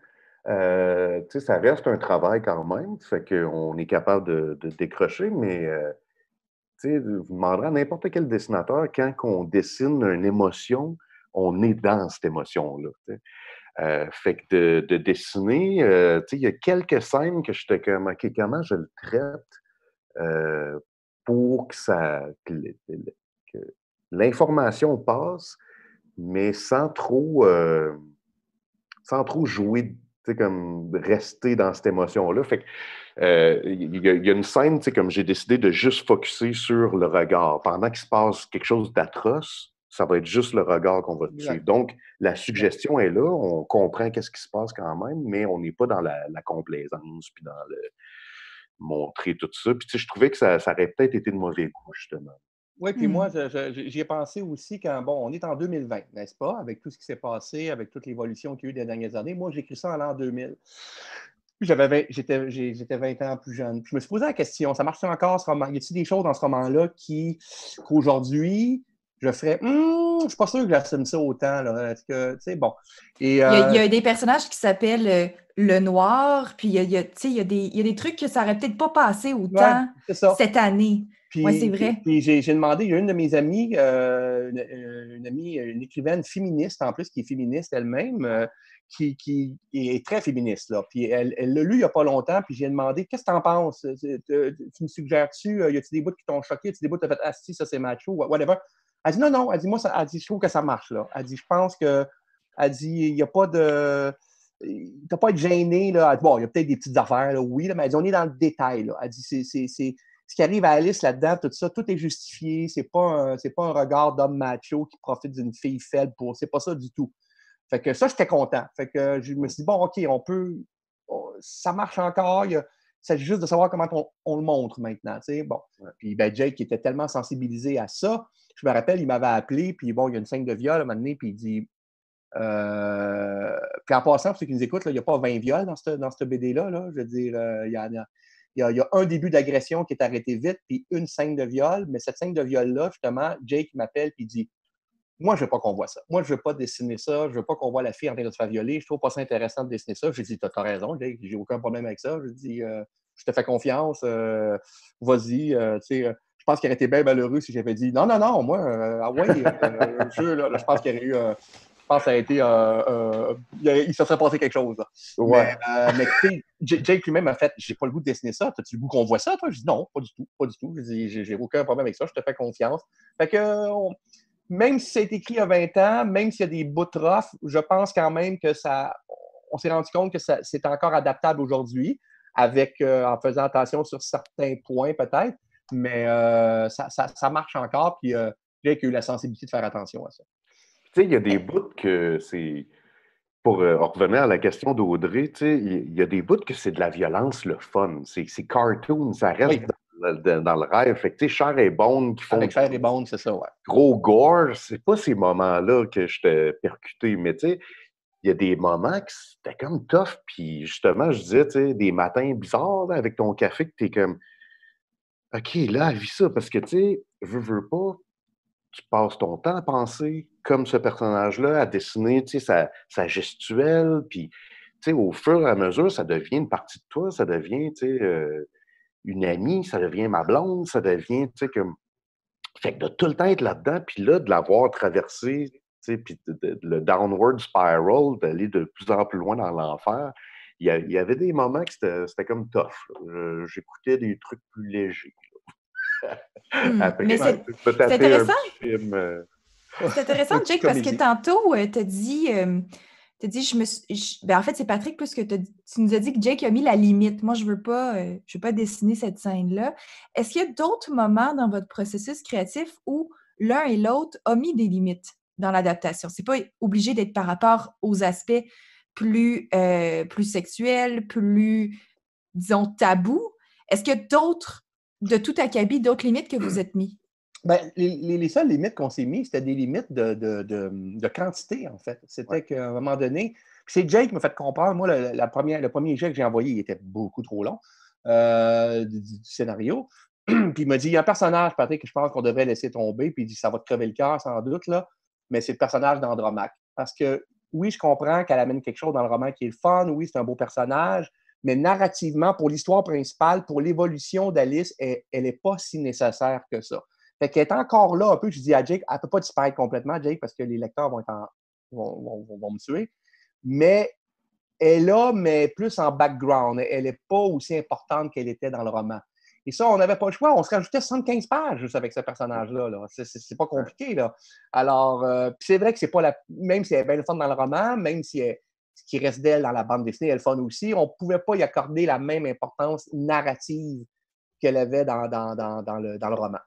Euh, sais, ça reste un travail quand même, fait qu'on est capable de, décrocher, mais euh, vous demanderez à n'importe quel dessinateur, quand on dessine une émotion, on est dans cette émotion-là. Euh, fait que de, dessiner, euh, il y a quelques scènes que j'étais comme, comment je le traite euh, pour que ça l'information passe, mais sans trop, sans trop jouer comme rester dans cette émotion-là. Fait euh, il y, a une scène, comme j'ai décidé de juste focusser sur le regard. Pendant qu'il se passe quelque chose d'atroce, ça va être juste le regard qu'on va suivre Donc, la suggestion est là, on comprend qu'est-ce qui se passe quand même, mais on n'est pas dans la, complaisance, puis dans le montrer tout ça. Puis, je trouvais que ça, ça aurait peut-être été de mauvais goût, justement. Oui, puis mmh. moi, j'y ai pensé aussi quand, bon, on est en 2020, n'est-ce pas, avec tout ce qui s'est passé, avec toute l'évolution qu'il y a eu des dernières années. Moi, j'écris ça en l'an 2000. J'avais j'étais 20 ans plus jeune. je me suis posé la question, ça marche encore ce roman? Y a-t-il des choses dans ce roman-là qui, qu'aujourd'hui, je ferais, hum, je suis pas sûr que j'assume ça autant, Est-ce que, tu sais, bon. Euh il, y a, des personnages qui s'appellent le noir, puis il y a, des, trucs que ça aurait peut-être pas passé autant cette année. Puis, c'est vrai. Puis, j'ai demandé, il y a une de mes amies, euh, euh, une, amie, une écrivaine féministe en plus, qui est féministe elle-même, euh, qui, qui, est très féministe. Là. Puis elle l'a lu il n'y a pas longtemps, puis j'ai demandé Qu'est-ce que tu en penses Tu, me suggères-tu Y a-tu des bouts qui t'ont choqué Y a il des bouts qui t'ont fait Ah, si, ça c'est macho, whatever Elle dit Non, non, elle dit Moi, ça, elle dit, je trouve que ça marche. là. Elle dit Je pense que. Elle dit Il n'y a pas de t'as pas à être gêné. Là. Bon, il y a peut-être des petites affaires, là, oui, là, mais elle dit, on est dans le détail. Là. Elle dit, c'est, ce qui arrive à Alice là-dedans, tout ça, tout est justifié. C'est pas pas un regard d'homme macho qui profite d'une fille faible pour. C'est pas ça du tout. Fait que ça, j'étais content. Fait que je me suis dit, bon, OK, on peut. Ça marche encore. Il, s'agit juste de savoir comment on, le montre maintenant. sais. Bon. Puis ben, Jake était tellement sensibilisé à ça. Je me rappelle, il m'avait appelé, puis bon, il y a une scène de viol à un moment donné, puis il dit. Euh... Puis en passant, pour ceux qui nous écoutent, il n'y a pas 20 viols dans ce BD-là. Là. Je veux dire, euh, il y en a il y a, un début d'agression qui est arrêté vite, puis une scène de viol. Mais cette scène de viol-là, justement, Jake m'appelle puis dit Moi, je ne veux pas qu'on voit ça. Moi, je ne veux pas dessiner ça. Je ne veux pas qu'on voit la fille en train de se faire violer. Je trouve pas ça intéressant de dessiner ça. Je dis « Tu as raison, Jake. J'ai aucun problème avec ça. Je dis euh, Je te fais confiance. Euh, vas-y. Euh, je pense qu'il aurait été bien malheureux si j'avais dit non, non, non, moi, ah ouais, je, pense qu'il aurait eu. Je pense que ça a été. Euh, euh, il se serait passé quelque chose. Mais, euh, Jake lui-même a fait J'ai pas le goût de dessiner ça. T'as-tu le goût qu'on voit ça, toi Je dis Non, pas du tout. Pas du tout. J'ai aucun problème avec ça. Je te fais confiance. Fait que. même si c'est écrit il y a 20 ans, même s'il y a des bouts rough, je pense quand même que ça. On s'est rendu compte que c'est encore adaptable aujourd'hui, avec en faisant attention sur certains points peut-être, mais ça, marche encore. Puis Jake a eu la sensibilité de faire attention à ça il y a des bouts que c'est. Pour euh, revenir à la question d'Audrey, tu il y, a des bouts que c'est de la violence, le fun. C'est cartoon, ça reste dans, le rêve. Cher et Bone Avec Cher et Bone, c'est ça, ouais. Gros gore, c'est pas ces moments-là que je t'ai percuté, mais tu sais, il y a des moments que c'était comme tough. Puis justement, je disais, tu sais, des matins bizarres avec ton café que t'es comme. OK, là, vis ça, parce que, tu sais, veux, veux pas, tu passes ton temps à penser, comme ce personnage-là, à dessiner sa, gestuelle, puis au fur et à mesure, ça devient une partie de toi, ça devient euh, une amie, ça devient ma blonde, ça devient comme Fait que de tout le temps être là-dedans, puis là, de l'avoir traversé, tu sais, le downward spiral, d'aller de plus en plus loin dans l'enfer, il y, avait des moments que c'était comme tough. J'écoutais des trucs plus légers. mais c'est intéressant. film, c'est intéressant, Jake, parce que tantôt, euh, tu as dit, euh, dit je me ben, en fait, c'est Patrick, plus que tu nous as dit que Jake a mis la limite. Moi, je ne veux, pas, euh, je veux pas dessiner cette scène-là. Est-ce qu'il y a d'autres moments dans votre processus créatif où l'un et l'autre ont mis des limites dans l'adaptation? C'est pas obligé d'être par rapport aux aspects plus, plus sexuels, plus, disons, tabous. Est-ce qu'il y a d'autres, de tout acabit, d'autres limites que vous êtes mis? Ben, les, seules limites qu'on s'est mises, c'était des limites de, quantité, en fait. C'était qu'à un moment donné, c'est Jake qui m'a fait comprendre. Moi, première, le premier jet que j'ai envoyé, il était beaucoup trop long euh, du, scénario. <clears throat> puis il m'a dit il y a un personnage, Patrick, que je pense qu'on devrait laisser tomber. Puis il dit ça va te crever le cœur, sans doute, là, mais c'est le personnage d'Andromaque. Parce que oui, je comprends qu'elle amène quelque chose dans le roman qui est le fun. Oui, c'est un beau personnage. Mais narrativement, pour l'histoire principale, pour l'évolution d'Alice, elle n'est pas si nécessaire que ça. Fait qu'elle est encore là un peu. Je dis à Jake, elle peut pas disparaître complètement, Jake, parce que les lecteurs vont, me tuer. Mais elle est là, mais plus en background. Elle n'est pas aussi importante qu'elle était dans le roman. Et ça, on n'avait pas le choix. On se rajoutait 75 pages juste avec ce personnage-là. C'est pas compliqué. Là. Alors, euh, c'est vrai que c'est pas la. Même si elle est le fun dans le roman, même si ce qui reste d'elle dans la bande dessinée est le fun aussi, on ne pouvait pas y accorder la même importance narrative qu'elle avait dans, le roman.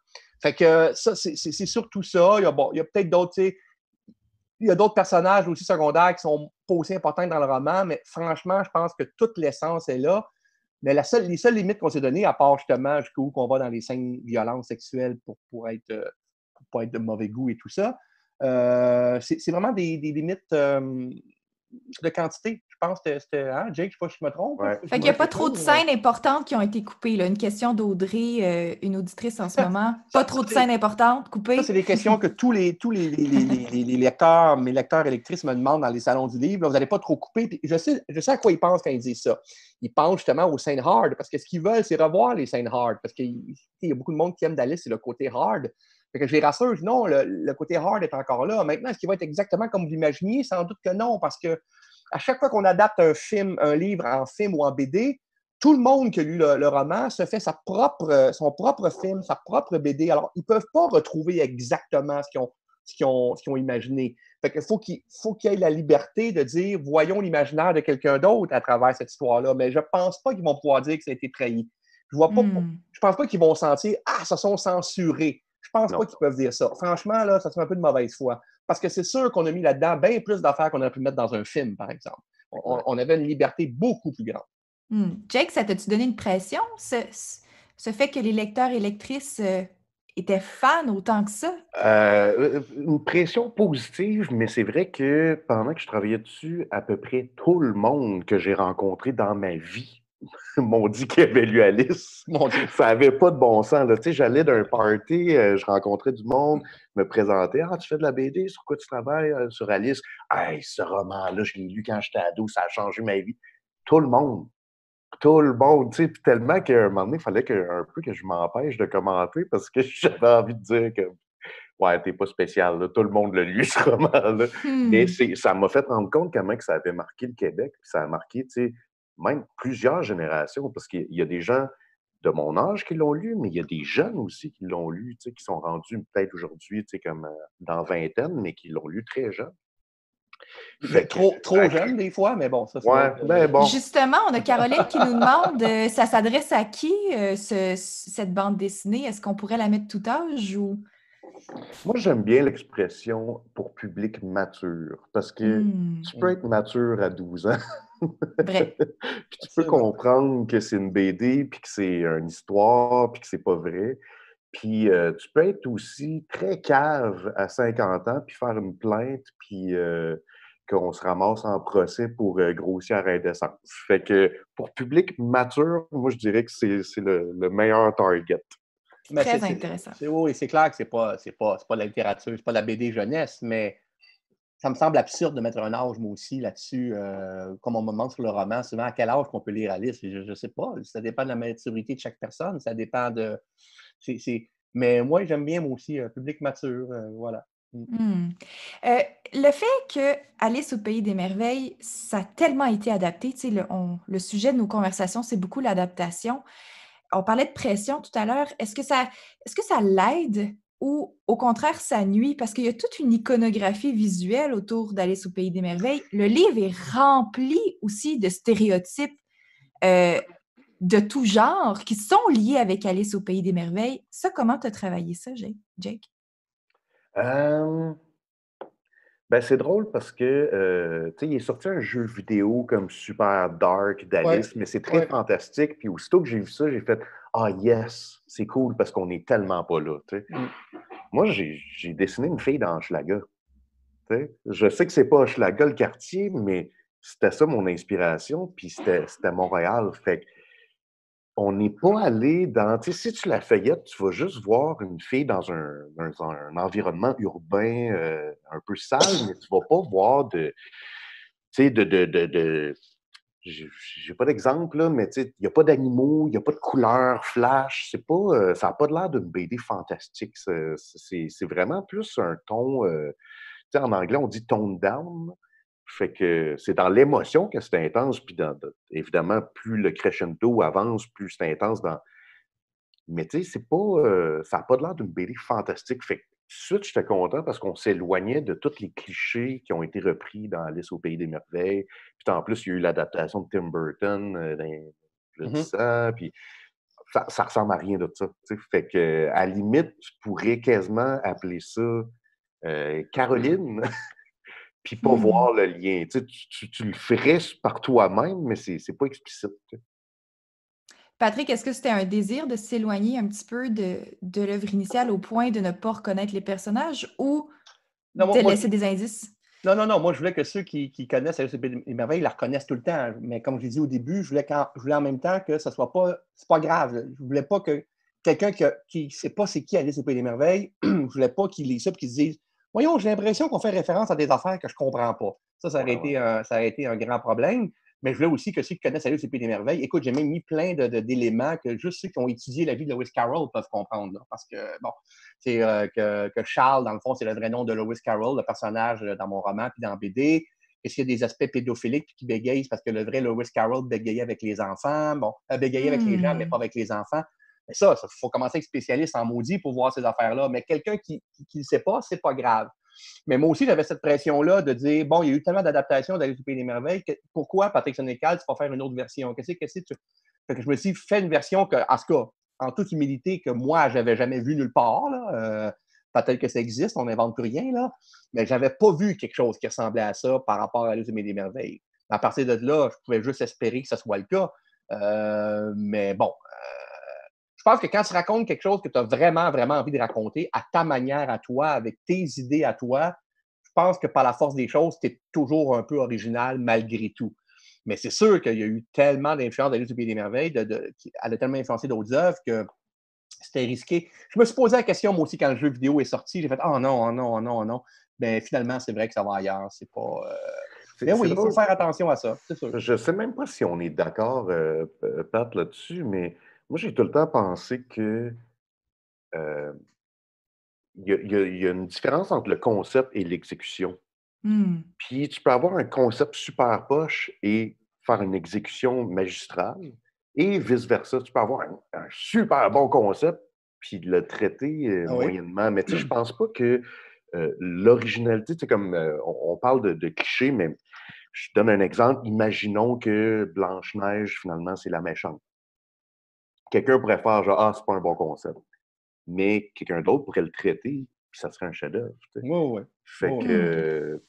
Fait que ça, c'est surtout ça. Il y a, peut-être d'autres, il y a d'autres personnages aussi secondaires qui sont pas aussi importants dans le roman, mais franchement, je pense que toute l'essence est là. Mais les seules limites qu'on s'est données, à part justement jusqu'où qu'on va dans les scènes violences sexuelles pour, pour être euh, pour pas être de mauvais goût et tout ça, euh, c'est vraiment des, limites euh, de quantité pense que c'était hein, Jake, je sais pas si je me trompe. Il n'y a pas trop de euh, scènes importantes qui ont été coupées. Là. Une question d'Audrey, euh, une auditrice en ce moment. Pas trop de scènes importantes coupées. Ça, c'est des questions que tous les, tous les, lecteurs, mes lecteurs électrices me demandent dans les salons du livre. vous n'allez pas trop couper. je, sais, à quoi ils pensent quand ils disent ça. Ils pensent justement aux scènes hard parce que ce qu'ils veulent, c'est revoir les scènes hard parce qu'il y a beaucoup de monde qui aime d'Alice, c'est le côté hard. que je les rassure, non, le, côté hard est encore là. Maintenant, est-ce qu'il va être exactement comme vous l'imaginiez? Sans doute que non, parce que à chaque fois qu'on adapte un film, un livre en film ou en BD, tout le monde qui a lu le, roman se fait sa propre, son propre film, sa propre BD. Alors, ils ne peuvent pas retrouver exactement ce qu'ils ont, imaginé. Fait qu'il faut qu'il faut qu'il y ait la liberté de dire voyons l'imaginaire de quelqu'un d'autre à travers cette histoire-là. Mais je ne pense pas qu'ils vont pouvoir dire que ça a été trahi. Je vois pas. Hmm. Je pense pas qu'ils vont sentir Ah, ça sont censurés. Je pense pas qu'ils peuvent dire ça. Franchement, là, ça serait un peu de mauvaise foi parce que c'est sûr qu'on a mis là-dedans bien plus d'affaires qu'on aurait pu mettre dans un film, par exemple. On, avait une liberté beaucoup plus grande. Hmm. Jake, ça t'a-tu donné une pression, ce, fait que les lecteurs et lectrices euh, étaient fans autant que ça? Euh, euh, une pression positive, mais c'est vrai que pendant que je travaillais dessus, à peu près tout le monde que j'ai rencontré dans ma vie maudit <laughs> avait lu Alice. Ça n'avait pas de bon sens. Tu j'allais d'un party, euh, je rencontrais du monde, mm. me présentais Ah, tu fais de la BD, sur quoi tu travailles euh, Sur Alice. Hey, ce roman-là, je l'ai lu quand j'étais ado, ça a changé ma vie. Tout le monde. Tout le monde, tellement qu'à un moment donné, il fallait un peu que je m'empêche de commenter parce que <laughs> j'avais envie de dire que Ouais, t'es pas spécial, tout le monde l'a lu <laughs> ce roman-là. Hmm. Mais ça m'a fait rendre compte comment que ça avait marqué le Québec, ça a marqué, tu sais, même plusieurs générations, parce qu'il y a des gens de mon âge qui l'ont lu, mais il y a des jeunes aussi qui l'ont lu, qui sont rendus peut-être aujourd'hui comme euh, dans vingtaine, mais qui l'ont lu très jeune. trop, trop jeune des fois, mais bon, ça Ouais, ben bon. Justement, on a Caroline qui nous demande euh, ça s'adresse à qui euh, cette bande dessinée Est-ce qu'on pourrait la mettre tout âge ou moi, j'aime bien l'expression pour public mature parce que mmh, tu peux mmh. être mature à 12 ans. <laughs> puis tu peux comprendre que c'est une BD, puis que c'est une histoire, puis que c'est pas vrai. Puis euh, tu peux être aussi très cave à 50 ans, puis faire une plainte, puis euh, qu'on se ramasse en procès pour grossir euh, grossière indécence. Fait que pour public mature, moi je dirais que c'est le, meilleur target. C'est Très intéressant. Oui, c'est clair que ce n'est pas, pas, pas la littérature, c'est pas la BD jeunesse, mais ça me semble absurde de mettre un âge, moi aussi, là-dessus. Euh, comme on me demande sur le roman, souvent à quel âge qu'on peut lire Alice, je ne sais pas. Ça dépend de la maturité de chaque personne, ça dépend de. Mais moi, j'aime bien, moi aussi, un public mature, euh, voilà. Mm. Hmm. Euh, le fait que Alice au Pays des Merveilles, ça a tellement été adapté, le, le sujet de nos conversations, c'est beaucoup l'adaptation on parlait de pression tout à l'heure. Est-ce que ça, est-ce que ça l'aide ou au contraire ça nuit Parce qu'il y a toute une iconographie visuelle autour d'Alice au pays des merveilles. Le livre est rempli aussi de stéréotypes euh, de tout genre qui sont liés avec Alice au pays des merveilles. Ça, comment tu as travaillé ça, Jake? Euh, ben, c'est drôle parce que, euh, il est sorti un jeu vidéo comme super dark d'Alice, mais c'est très fantastique. Puis aussitôt que j'ai vu ça, j'ai fait Ah, yes, c'est cool parce qu'on est tellement pas là, mm. Moi, j'ai dessiné une fille dans Schlaga. Je sais que c'est pas Schlaga le quartier, mais c'était ça mon inspiration. Puis c'était Montréal. Fait on n'est pas allé dans. si tu la feuillettes, tu vas juste voir une fille dans un, environnement urbain euh, un peu sale, mais tu ne vas pas voir de. Tu sais, de. de, de, j'ai pas d'exemple, mais il n'y a pas d'animaux, il n'y a pas de couleurs flash. C'est pas, euh, ça n'a pas l'air d'une BD fantastique. C'est vraiment plus un ton. Euh, en anglais, on dit tone down. Fait que c'est dans l'émotion que c'est intense, puis évidemment, plus le crescendo avance, plus c'est intense dans. Mais tu sais, c'est pas. Euh, ça n'a pas l'air d'une BD fantastique. Fait que de suite, j'étais content parce qu'on s'éloignait de tous les clichés qui ont été repris dans Alice au Pays des Merveilles. Puis en plus, il y a eu l'adaptation de Tim Burton euh, dans mm-hmm. ça, puis ça, ressemble à rien de ça. Fait que, à la limite, tu pourrais quasiment appeler ça euh, mm-hmm. Caroline. <laughs> puis pas mmh voir le lien. Tu, tu, le ferais par toi-même, mais c'est n'est pas explicite. Patrick, est-ce que c'était un désir de s'éloigner un petit peu de, de l'œuvre initiale au point de ne pas reconnaître les personnages ou non, de laisser des indices? Non, non, non. Moi, je voulais que ceux qui, connaissent Alice et Merveille la reconnaissent tout le temps. Mais comme je l'ai dit au début, je voulais, quand, je voulais en même temps que ce ne soit pas... C'est pas grave. Je voulais pas que quelqu'un qui ne sait pas c'est qui Alice au Pays des Merveilles, <clears throat> je voulais pas qu'il lise ça et qu'il se dise Voyons, j'ai l'impression qu'on fait référence à des affaires que je ne comprends pas. Ça, ça aurait, été Un, a été un grand problème. Mais je voulais aussi que ceux qui connaissent la et c'est des merveilles. Écoute, j'ai même mis plein d'éléments que juste ceux qui ont étudié la vie de Lewis Carroll peuvent comprendre. parce que, bon, c'est euh, que, Charles, dans le fond, c'est le vrai nom de Lewis Carroll, le personnage euh, dans mon roman puis dans BD. Est-ce qu'il y a des aspects pédophiliques qui bégayent parce que le vrai Lewis Carroll bégayait avec les enfants? Bon, euh, bégayait avec les hmm. gens, mais pas avec les enfants ça, il faut commencer avec spécialiste en maudit pour voir ces affaires-là. Mais quelqu'un qui ne le sait pas, ce n'est pas grave. Mais moi aussi, j'avais cette pression-là de dire bon, il y a eu tellement d'adaptations d'Alice au Pays des Merveilles, pourquoi Patrick Sénécal, tu pas faire une autre version Qu'est-ce que c'est que que je me suis fait une version que, en cas, en toute humilité, que moi, j'avais jamais vu nulle part. Là, euh, peut-être que ça existe, on n'invente plus rien, là. Mais j'avais pas vu quelque chose qui ressemblait à ça par rapport à Alice des Merveilles. À partir de là, je pouvais juste espérer que ce soit le cas. Euh, mais bon, euh, je pense que quand tu racontes quelque chose que tu as vraiment, vraiment envie de raconter à ta manière, à toi, avec tes idées à toi, je pense que par la force des choses, tu es toujours un peu original malgré tout. Mais c'est sûr qu'il y a eu tellement d'influence d'Alice du Pays des Merveilles, de, elle a tellement influencé d'autres œuvres que c'était risqué. Je me suis posé la question, moi aussi, quand le jeu vidéo est sorti, j'ai fait Oh non, ah non, ah non, ah non. Mais ben, finalement, c'est vrai que ça va ailleurs. C'est pas. Euh, ben oui, il faut faire attention à ça, c'est sûr. Je ne sais même pas si on est d'accord, euh, Pat, là-dessus, mais moi, j'ai tout le temps pensé que euh, il y, a une différence entre le concept et l'exécution. Hmm. Puis tu peux avoir un concept super poche et faire une exécution magistrale, et vice-versa. Tu peux avoir un, super bon concept puis le traiter euh, ah moyennement. Mais tu sais, je <clears throat> pense pas que euh, l'originalité, c'est comme on, parle de, de clichés, mais je donne un exemple. Imaginons que Blanche-Neige, finalement, c'est la méchante quelqu'un pourrait faire genre Ah, c'est pas un bon concept. Mais quelqu'un d'autre pourrait le traiter, puis ça serait un chef-d'œuvre. Oui, oui. Fait que euh,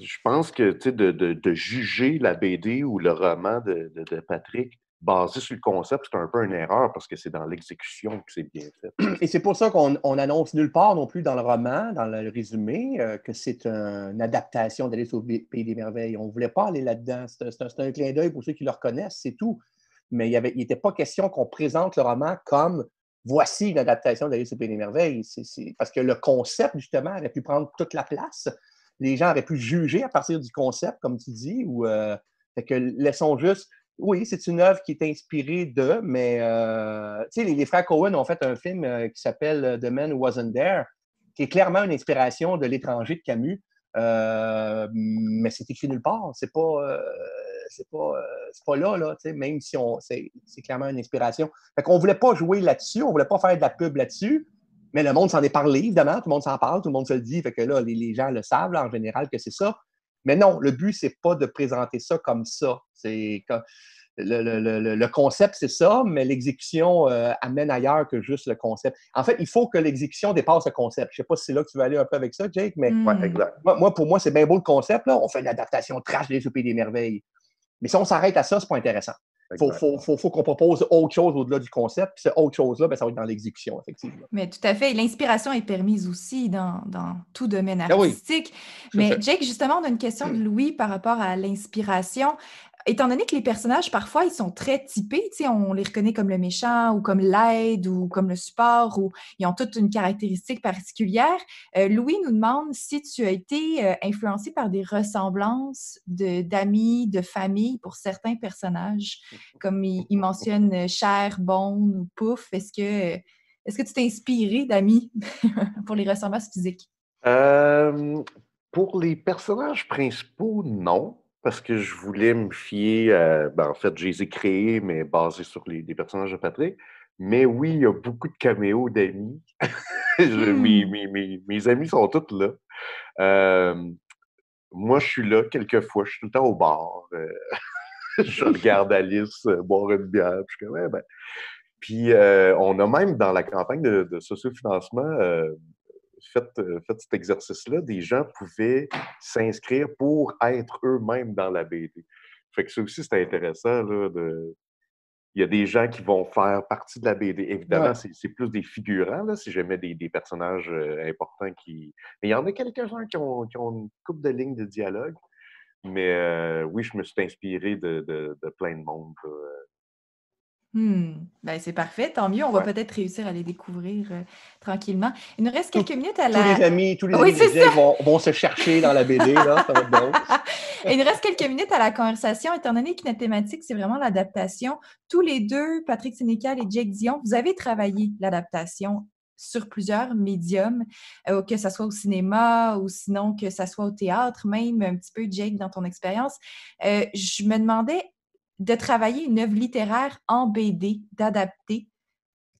je pense que de, de, de, juger la BD ou le roman de, de Patrick basé sur le concept, c'est un peu une erreur parce que c'est dans l'exécution que c'est bien fait. <clears throat> Et c'est pour ça qu'on annonce nulle part non plus dans le roman, dans le résumé, euh, que c'est une adaptation d'Alice au Pays des Merveilles. On ne voulait pas aller là-dedans. C'est un, un, clin d'œil pour ceux qui le reconnaissent, c'est tout mais il n'était pas question qu'on présente le roman comme voici une adaptation d'Alice et Pays des Merveilles. Parce que le concept, justement, aurait pu prendre toute la place. Les gens auraient pu juger à partir du concept, comme tu dis, ou euh, fait que laissons juste. Oui, c'est une œuvre qui est inspirée de, mais euh, tu sais, les, frères Cohen ont fait un film euh, qui s'appelle The Man Who Wasn't There, qui est clairement une inspiration de l'étranger de Camus, mais c'est écrit nulle part. C'est pas c'est pas, euh, pas là, même si c'est clairement une inspiration. Fait qu'on voulait pas jouer là-dessus, on voulait pas faire de la pub là-dessus, mais le monde s'en est parlé, évidemment, tout le monde s'en parle, tout le monde se le dit, fait que là, les, gens le savent, en général, que c'est ça. Mais non, le but, c'est pas de présenter ça comme ça. C'est le, concept, c'est ça, mais l'exécution euh, amène ailleurs que juste le concept. En fait, il faut que l'exécution dépasse le concept. Je sais pas si c'est là que tu veux aller un peu avec ça, Jake, mais hmm. Moi, pour moi, c'est bien beau le concept. Là. On fait une adaptation trash des soupers des merveilles. Mais si on s'arrête à ça, c'est pas intéressant. Il faut, qu'on propose autre chose au-delà du concept, puis cette autre chose-là, ben, ça va être dans l'exécution, effectivement. Mais tout à fait. l'inspiration est permise aussi dans, tout domaine ah artistique. Mais Jake, justement, on a une question de Louis par rapport à l'inspiration étant donné que les personnages, parfois, ils sont très typés, on les reconnaît comme le méchant ou comme l'aide ou comme le support ou ils ont toute une caractéristique particulière, euh, Louis nous demande si tu as été euh, influencé par des ressemblances d'amis, de, famille pour certains personnages, comme il, mentionne euh, Cher, Bone ou Pouf. Est-ce que, est que tu t'es inspiré d'amis <laughs> pour les ressemblances physiques? pour les personnages principaux, non. Parce que je voulais me fier à. Ben, en fait, je les ai créés, mais basés sur les, personnages de Patrick. Mais oui, il y a beaucoup de caméos d'amis. <laughs> Hmm. mes, amis sont tous là. moi, je suis là quelquefois. Je suis tout le temps au bar. Euh, <laughs> je regarde Alice euh, boire une bière. Puis eh ben. Puis euh, on a même dans la campagne de, de sociofinancement faites, euh, cet exercice-là, des gens pouvaient s'inscrire pour être eux-mêmes dans la BD. Fait que ça aussi, c'est intéressant. de... Il y a des gens qui vont faire partie de la BD. Évidemment, c'est plus des figurants, si jamais des, personnages euh, importants qui. Mais il y en a quelques-uns qui ont, une coupe de lignes de dialogue. Mais euh, oui, je me suis inspiré de, plein de monde. Hmm. Ben, c'est parfait, tant mieux. On va peut-être réussir à les découvrir euh, tranquillement. Il nous reste quelques minutes à la. Tous les amis, tous les amis vont, se chercher dans la BD. Là, ça va être bon. <laughs> Il nous reste quelques minutes à la conversation. Étant donné que notre thématique, c'est vraiment l'adaptation, tous les deux, Patrick Sénécal et Jake Dion, vous avez travaillé l'adaptation sur plusieurs médiums, euh, que ce soit au cinéma ou sinon que ce soit au théâtre, même un petit peu, Jake, dans ton expérience. Euh, je me demandais, de travailler une œuvre littéraire en BD, d'adapter.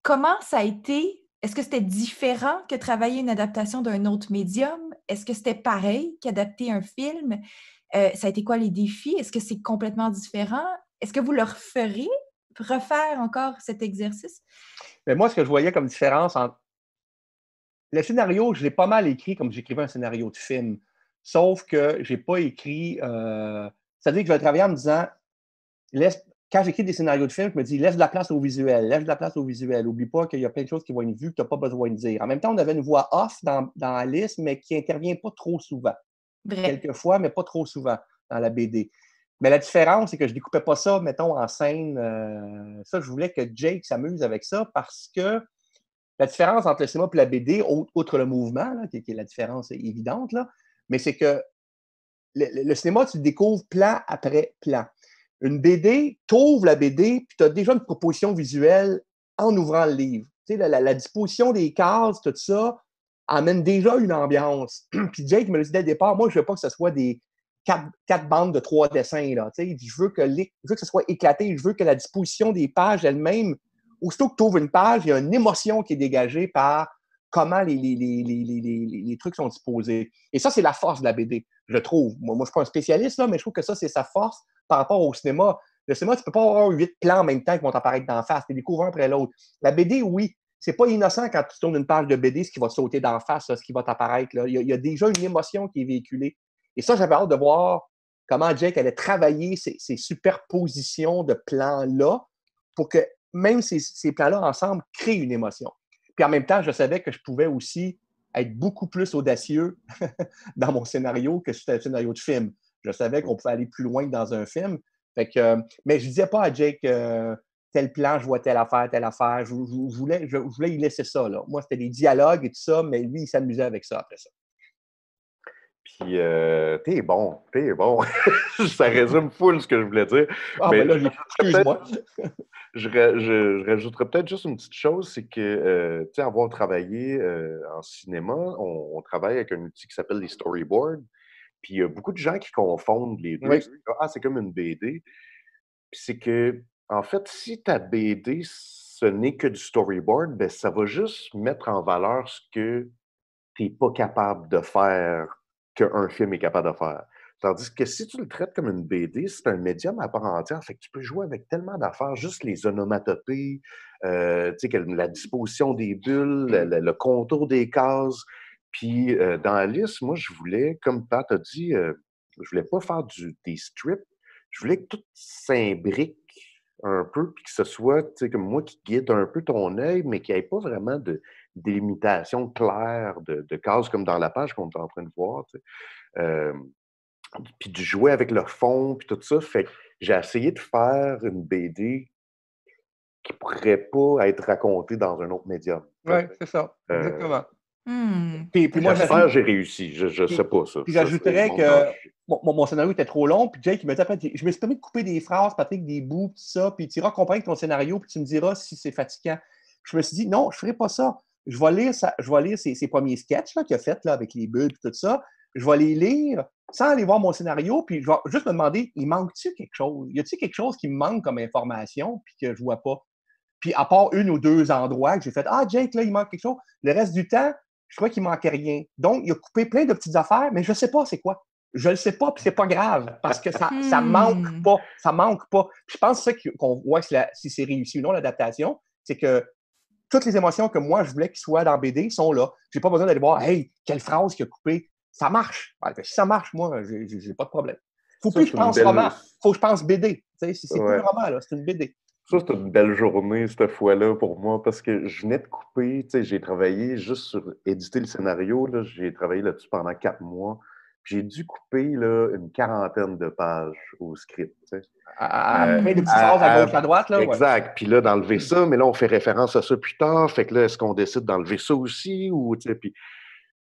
Comment ça a été? Est-ce que c'était différent que travailler une adaptation d'un autre médium? Est-ce que c'était pareil qu'adapter un film? Euh, ça a été quoi les défis? Est-ce que c'est complètement différent? Est-ce que vous le referez, refaire encore cet exercice? Mais moi, ce que je voyais comme différence entre le scénario, je l'ai pas mal écrit comme j'écrivais un scénario de film, sauf que je n'ai pas écrit. Ça euh, C'est-à-dire que je vais travailler en me disant quand j'écris des scénarios de films, je me dis, laisse de la place au visuel, laisse de la place au visuel. Oublie pas qu'il y a plein de choses qui vont être vues que tu n'as pas besoin de dire. En même temps, on avait une voix off dans, Alice, mais qui intervient pas trop souvent. Quelquefois, mais pas trop souvent dans la BD. Mais la différence, c'est que je ne découpais pas ça, mettons, en scène. Euh, ça, je voulais que Jake s'amuse avec ça parce que la différence entre le cinéma et la BD, outre le mouvement, qui, est la différence évidente, mais c'est que le, le, cinéma, tu le découvres plan après plan. Une BD, ouvres la BD, puis tu as déjà une proposition visuelle en ouvrant le livre. Tu la, disposition des cases, tout ça, amène déjà une ambiance. <clears throat> puis Jake me le dit dès le départ, moi, je veux pas que ce soit des quatre, bandes de trois dessins. Là, je, veux que que ce soit éclaté, je veux que la disposition des pages elle-même, aussitôt que tu ouvres une page, il y a une émotion qui est dégagée par comment les, trucs sont disposés. Et ça, c'est la force de la BD, je trouve. Moi, je ne suis pas un spécialiste, là, mais je trouve que ça, c'est sa force par rapport au cinéma. Le cinéma, tu ne peux pas avoir huit plans en même temps qui vont t'apparaître d'en face. Tu découvres un après l'autre. La BD, oui. C'est pas innocent quand tu tournes une page de BD, ce qui va sauter d'en face, ce qui va t'apparaître. Il y, a déjà une émotion qui est véhiculée. Et ça, j'avais hâte de voir comment Jake allait travailler ces, superpositions de plans-là pour que même ces, plans-là ensemble créent une émotion. Puis en même temps, je savais que je pouvais aussi être beaucoup plus audacieux <laughs> dans mon scénario que sur un scénario de film. Je savais qu'on pouvait aller plus loin dans un film. Fait euh, mais je ne disais pas à Jake euh, tel plan, je vois telle affaire, telle affaire. Je, voulais, je, voulais y laisser ça. Moi, c'était des dialogues et tout ça, mais lui, il s'amusait avec ça après ça. Puis, euh, t'es bon, t'es bon. <laughs> ça résume full ce que je voulais dire. Ah, mais ben excuse-moi. <laughs> je, rajouterais peut-être juste une petite chose, c'est que, tu sais, avoir travaillé en cinéma, on, travaille avec un outil qui s'appelle les storyboards. Puis il y a beaucoup de gens qui confondent les deux. Ah, c'est comme une BD. c'est que, en fait, si ta BD, ce n'est que du storyboard, bien, ça va juste mettre en valeur ce que tu n'es pas capable de faire, qu'un film est capable de faire. Tandis que si tu le traites comme une BD, c'est un médium à part entière, fait que tu peux jouer avec tellement d'affaires, juste les onomatopées, euh, la disposition des bulles, mmh. le contour des cases. Puis euh, dans la liste, moi, je voulais, comme Pat a dit, euh, je voulais pas faire du, des strips. Je voulais que tout s'imbrique un peu, puis que ce soit, tu sais, comme moi, qui guide un peu ton œil, mais qu'il n'y ait pas vraiment de délimitation claire de, cases comme dans la page qu'on est en train de voir, euh, puis du jouer avec le fond, puis tout ça. Fait j'ai essayé de faire une BD qui pourrait pas être racontée dans un autre médium. Oui, c'est ça, exactement. Hmm. Puis, moi, j'ai réussi. Je ne sais pas ça. Puis j'ajouterais que mon, scénario était trop long. Puis Jake, il me dit je me suis permis de couper des phrases, Patrick, des bouts, tout ça. Puis tu iras comprendre ton scénario, puis tu me diras si c'est fatigant. je me suis dit, non, je ne ferai pas ça. Je vais lire, ces je vais ses, premiers sketchs qu'il a fait là, avec les bulles tout ça. Je vais les lire sans aller voir mon scénario. Puis je vais juste me demander, il manque-tu quelque chose? Y a-t-il quelque chose qui me manque comme information, puis que je ne vois pas? Puis à part une ou deux endroits que j'ai fait, ah, Jake, là, il manque quelque chose. Le reste du temps, je crois qu'il manquait rien. Donc, il a coupé plein de petites affaires, mais je ne sais pas c'est quoi. Je ne le sais pas, puis c'est pas grave, parce que ça ne manque hmm. pas. Ça manque pas. je pense que qu'on voit si, c'est réussi ou non, l'adaptation, c'est que toutes les émotions que moi, je voulais qu'ils soit dans BD sont là. Je n'ai pas besoin d'aller voir, hey, quelle phrase qu'il a coupée. Ça marche. Ben, si ça marche, moi, j'ai n'ai pas de problème. Faut plus que je pense roman. Faut que je pense BD. C'est plus un roman, c'est une BD. Ça, c'était une belle journée cette fois-là pour moi parce que je venais de couper. tu sais, J'ai travaillé juste sur éditer le scénario. là, J'ai travaillé là-dessus pendant quatre mois. puis J'ai dû couper là, une quarantaine de pages au script. tu À, euh, des petites à, à, gauche, à droite. Là, exact. Puis là, d'enlever ça, mais là, on fait référence à ça plus tard. Fait que là, est-ce qu'on décide d'enlever ça aussi? Ou, tu puis,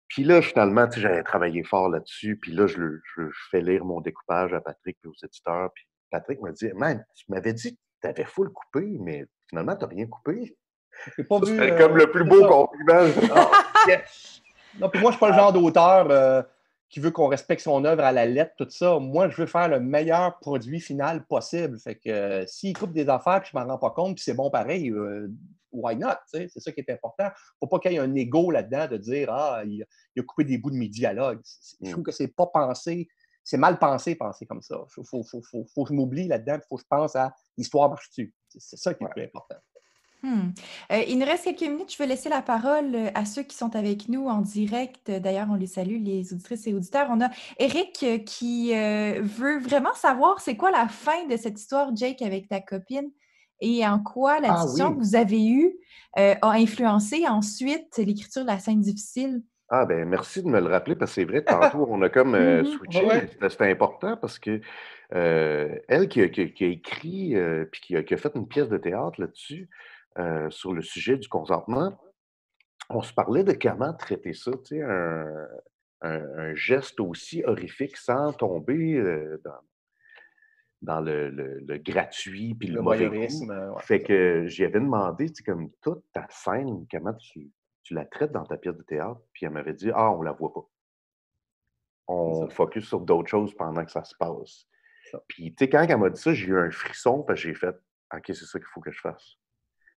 puis là, finalement, tu sais, j'avais travaillé fort là-dessus. Puis là, je, fais lire mon découpage à Patrick puis aux éditeurs. Puis Patrick m'a dit Man, tu m'avais dit t'avais full coupé, mais finalement, tu n'as rien coupé. Pas comme euh, le plus beau compliment. <laughs> non, puis moi, je ne suis pas le ah. genre d'auteur euh, qui veut qu'on respecte son œuvre à la lettre, tout ça. Moi, je veux faire le meilleur produit final possible. Fait que euh, s'il coupe des affaires que je m'en rends pas compte, puis c'est bon pareil, why not? C'est ça qui est important. Faut pas qu'il y ait un ego là-dedans de dire Ah, il, a coupé des bouts de mes dialogues. Je hmm. trouve que ce n'est pas pensé c'est mal pensé, penser comme ça. Il faut, que je m'oublie là-dedans, il faut que je pense à l'histoire marche-tu. C'est ça qui est le plus important. Hmm. Euh, il nous reste quelques minutes. Je veux laisser la parole euh, à ceux qui sont avec nous en direct. D'ailleurs, on les salue, les auditrices et auditeurs. On a Eric euh, qui veut vraiment savoir c'est quoi la fin de cette histoire, Jake, avec ta copine et en quoi la ah discussion que vous avez eue a influencé ensuite l'écriture de la scène difficile. Ah, ben merci de me le rappeler parce que c'est vrai, <laughs> tantôt, on a comme euh, mmh switché. C'était important parce que euh, elle qui a, écrit euh, puis qui a, fait une pièce de théâtre là-dessus, sur le sujet du consentement, on se parlait de comment traiter ça, tu sais, un, geste aussi horrifique sans tomber dans, le, gratuit puis le, mauvais fait que j'y avais demandé, tu comme toute ta scène, comment tu, tu la traites dans ta pièce de théâtre, puis elle m'avait dit Ah, on la voit pas. On focus sur d'autres choses pendant que ça se passe. Puis, tu sais, quand elle m'a dit ça, j'ai eu un frisson parce que j'ai fait OK, c'est ça qu'il faut que je fasse.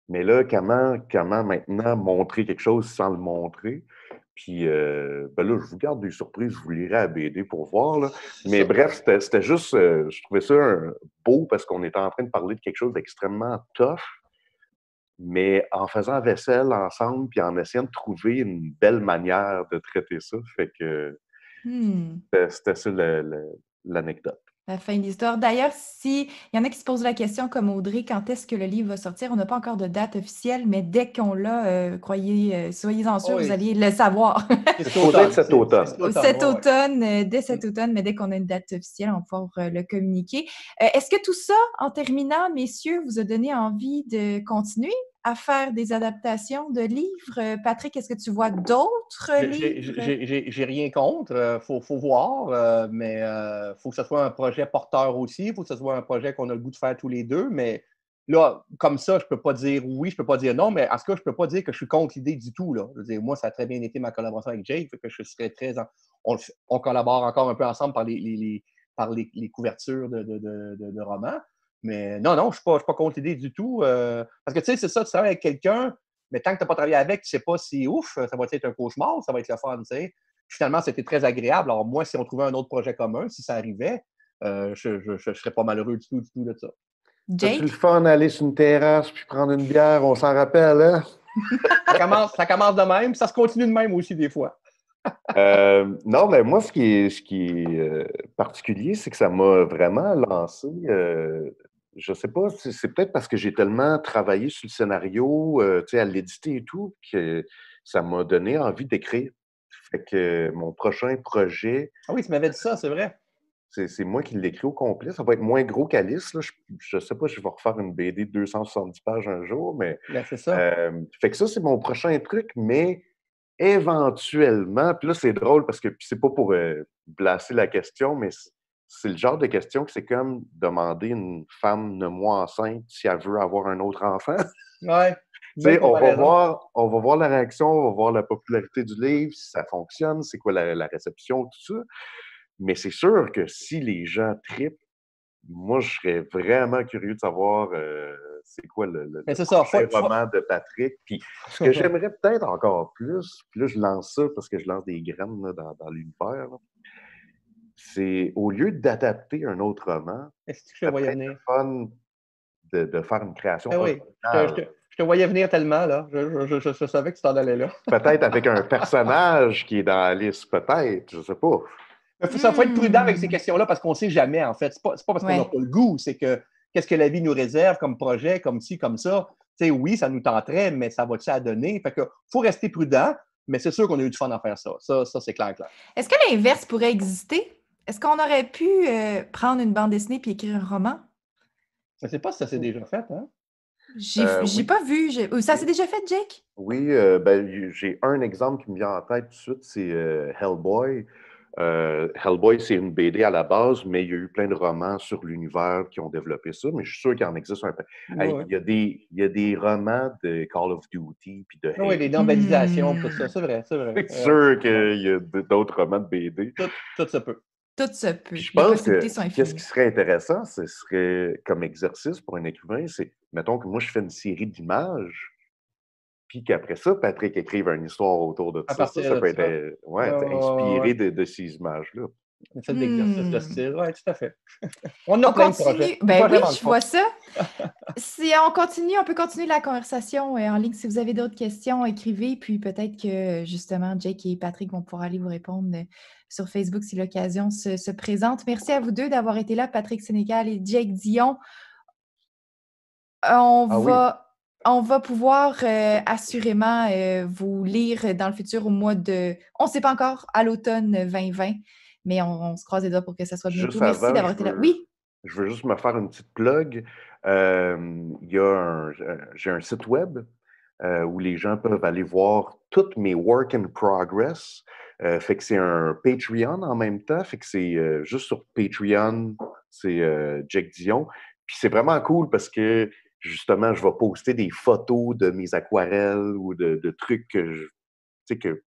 Mais là, comment, comment maintenant montrer quelque chose sans le montrer? Puis euh, ben là, je vous garde des surprises, je vous lirai à BD pour voir. Mais bref, c'était juste, euh, je trouvais ça euh, beau parce qu'on était en train de parler de quelque chose d'extrêmement tough, mais en faisant vaisselle ensemble, puis en essayant de trouver une belle manière de traiter ça, fait que hmm. c'était ça l'anecdote. La fin de l'histoire. D'ailleurs, s'il y en a qui se posent la question, comme Audrey, quand est-ce que le livre va sortir? On n'a pas encore de date officielle, mais dès qu'on l'a, euh, croyez, euh, soyez-en sûrs, vous allez le savoir. <laughs> C'est cet automne, cet automne euh, dès cet automne, mais dès qu'on a une date officielle, on pourra le communiquer. est-ce que tout ça, en terminant, messieurs, vous a donné envie de continuer à faire des adaptations de livres. Euh, Patrick, est-ce que tu vois d'autres livres? J'ai rien contre. Il euh, faut, voir, euh, mais il faut que ce soit un projet porteur aussi. Il faut que ce soit un projet qu'on a le goût de faire tous les deux. Mais là, comme ça, je ne peux pas dire oui, je ne peux pas dire non, mais en ce cas, je ne peux pas dire que je suis contre l'idée du tout. Là. moi, ça a très bien été ma collaboration avec Jake, que je serais très. On, collabore encore un peu ensemble par les, par les, couvertures de, de romans. Mais non, non, je ne suis, pas, contre l'idée du tout. Euh, parce que tu sais, c'est ça, tu travailles avec quelqu'un, mais tant que tu n'as pas travaillé avec, tu ne sais pas si ouf, ça va être un cauchemar, ça va être le fun, tu sais. Finalement, c'était très agréable. Alors, moi, si on trouvait un autre projet commun, si ça arrivait, euh, je ne serais pas malheureux du tout, du tout de ça. C'est le fun d'aller sur une terrasse puis prendre une bière, on s'en rappelle, hein? <laughs> ça, commence, ça commence de même, ça se continue de même aussi des fois. <laughs> Euh, non, mais moi, ce qui est, ce qui particulier, c'est que ça m'a vraiment lancé je sais pas, c'est peut-être parce que j'ai tellement travaillé sur le scénario, euh, tu sais, à l'éditer et tout, que ça m'a donné envie d'écrire. Fait que mon prochain projet. Ah oui, tu m'avais dit ça, c'est vrai. C'est moi qui l'écris au complet. Ça va être moins gros qu'Alice. Je ne sais pas si je vais refaire une BD de 270 pages un jour, mais. Ben, c'est ça. Euh, fait que ça, c'est mon prochain truc, mais éventuellement, puis là, c'est drôle parce que c'est pas pour placer euh, la question, mais c'est le genre de question que c'est comme demander une femme de moins enceinte si elle veut avoir un autre enfant. <laughs> Ouais. on, va voir, la réaction, on va voir la popularité du livre, si ça fonctionne, c'est quoi la, réception, tout ça. Mais c'est sûr que si les gens tripent, moi, je serais vraiment curieux de savoir euh, c'est quoi le, le, de Patrick. Puis ce que <laughs> j'aimerais peut-être encore plus, puis là, je lance ça parce que je lance des graines dans, dans l'univers, c'est au lieu d'adapter un autre roman, est-ce fun de, de, faire une création ah oui. je, te, voyais venir tellement, là. Je, savais que tu t'en allais là. peut-être avec un <laughs> personnage qui est dans la liste, peut-être, je sais pas. Il faut, être prudent avec ces questions-là parce qu'on ne sait jamais, en fait. C'est pas, pas parce qu'on n'a pas le goût, c'est que qu'est-ce que la vie nous réserve comme projet, comme ci, comme ça. sais, oui, ça nous tenterait, mais ça va-tu à donner? Il que faut rester prudent, mais c'est sûr qu'on a eu du fun à faire ça. Ça, ça c'est clair, clair. Est-ce que l'inverse pourrait exister? Est-ce qu'on aurait pu euh, prendre une bande dessinée puis écrire un roman? Je ne sais pas si ça s'est déjà fait, hein? J'ai euh, pas vu. Ça s'est déjà fait, Jake? Oui, euh, ben, j'ai un exemple qui me vient en tête tout de suite, c'est Hellboy. Hellboy, c'est une BD à la base, mais il y a eu plein de romans sur l'univers qui ont développé ça, mais je suis sûr qu'il en existe un peu. il, y a des, romans de Call of Duty puis de. oui, des normalisations, tout ça, hmm. c'est vrai, c'est vrai. sûr qu'il y a d'autres romans de BD. Tout, tout ça peut. Tout se peut. Je pense que ce qui serait intéressant, ce serait comme exercice pour un écrivain, c'est, mettons que moi, je fais une série d'images, puis qu'après ça, Patrick écrive une histoire autour de ça. Ça, peut être inspiré de ces images-là de hmm. Oui, tout à fait. <laughs> on continue. Ben oui, je vois ça. <laughs> si on continue, on peut continuer la conversation euh, en ligne. Si vous avez d'autres questions, écrivez. Puis peut-être que justement, Jake et Patrick vont pouvoir aller vous répondre euh, sur Facebook si l'occasion se, présente. Merci à vous deux d'avoir été là, Patrick Sénégal et Jake Dion. On ah va. on va pouvoir euh, assurément vous lire dans le futur au mois de, on ne sait pas encore, à l'automne 2020 mais on, se croise les doigts pour que ça soit bien. Juste Merci d'avoir été là. Oui. Je veux juste me faire une petite plug. Euh, euh J'ai un site web euh, où les gens peuvent aller voir toutes mes work in progress. Euh, fait que c'est un Patreon en même temps. Fait que c'est juste sur Patreon, c'est Jack Dion. Puis c'est vraiment cool parce que justement, je vais poster des photos de mes aquarelles ou de, trucs que, je, que,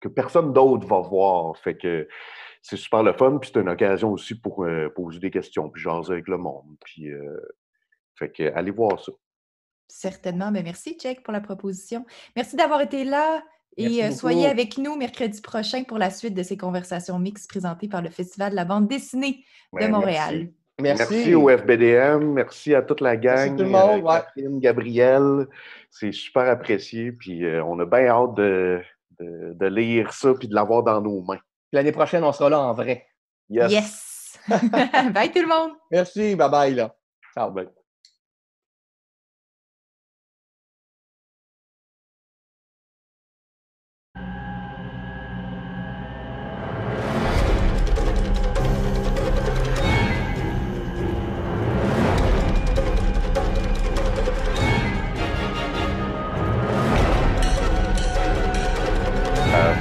que personne d'autre va voir. Fait que c'est super le fun, puis c'est une occasion aussi pour euh, poser des questions, puis jaser avec le monde. Puis, euh, fait que, allez voir ça. Certainement. Mais ben, merci, Jack, pour la proposition. Merci d'avoir été là. Et euh, soyez avec nous mercredi prochain pour la suite de ces conversations mixtes présentées par le Festival de la bande dessinée de Montréal. Merci. Merci. au FBDM, merci à toute la gang, merci tout le monde, Catherine, Gabriel. C'est super apprécié. Puis on a bien hâte de, de lire ça puis de l'avoir dans nos mains l'année prochaine, on sera là en vrai. Yes. yes. <laughs> bye tout le monde. Merci. Bye bye. Là. Ciao. Bye.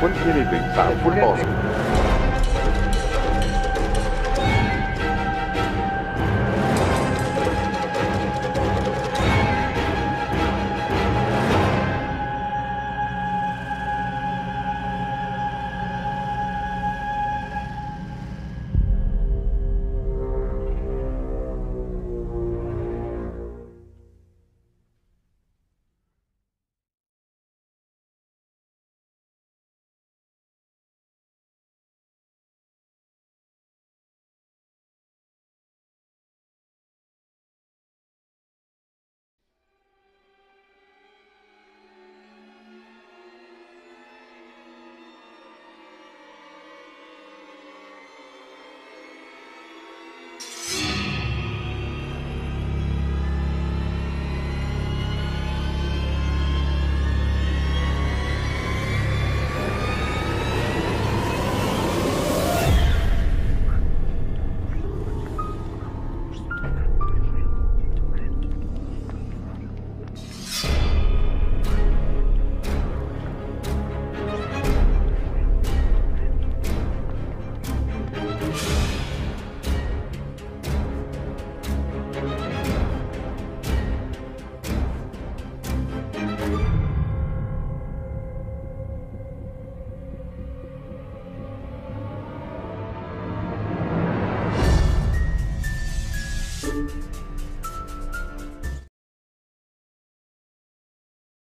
Wouldn't really be found. Wouldn't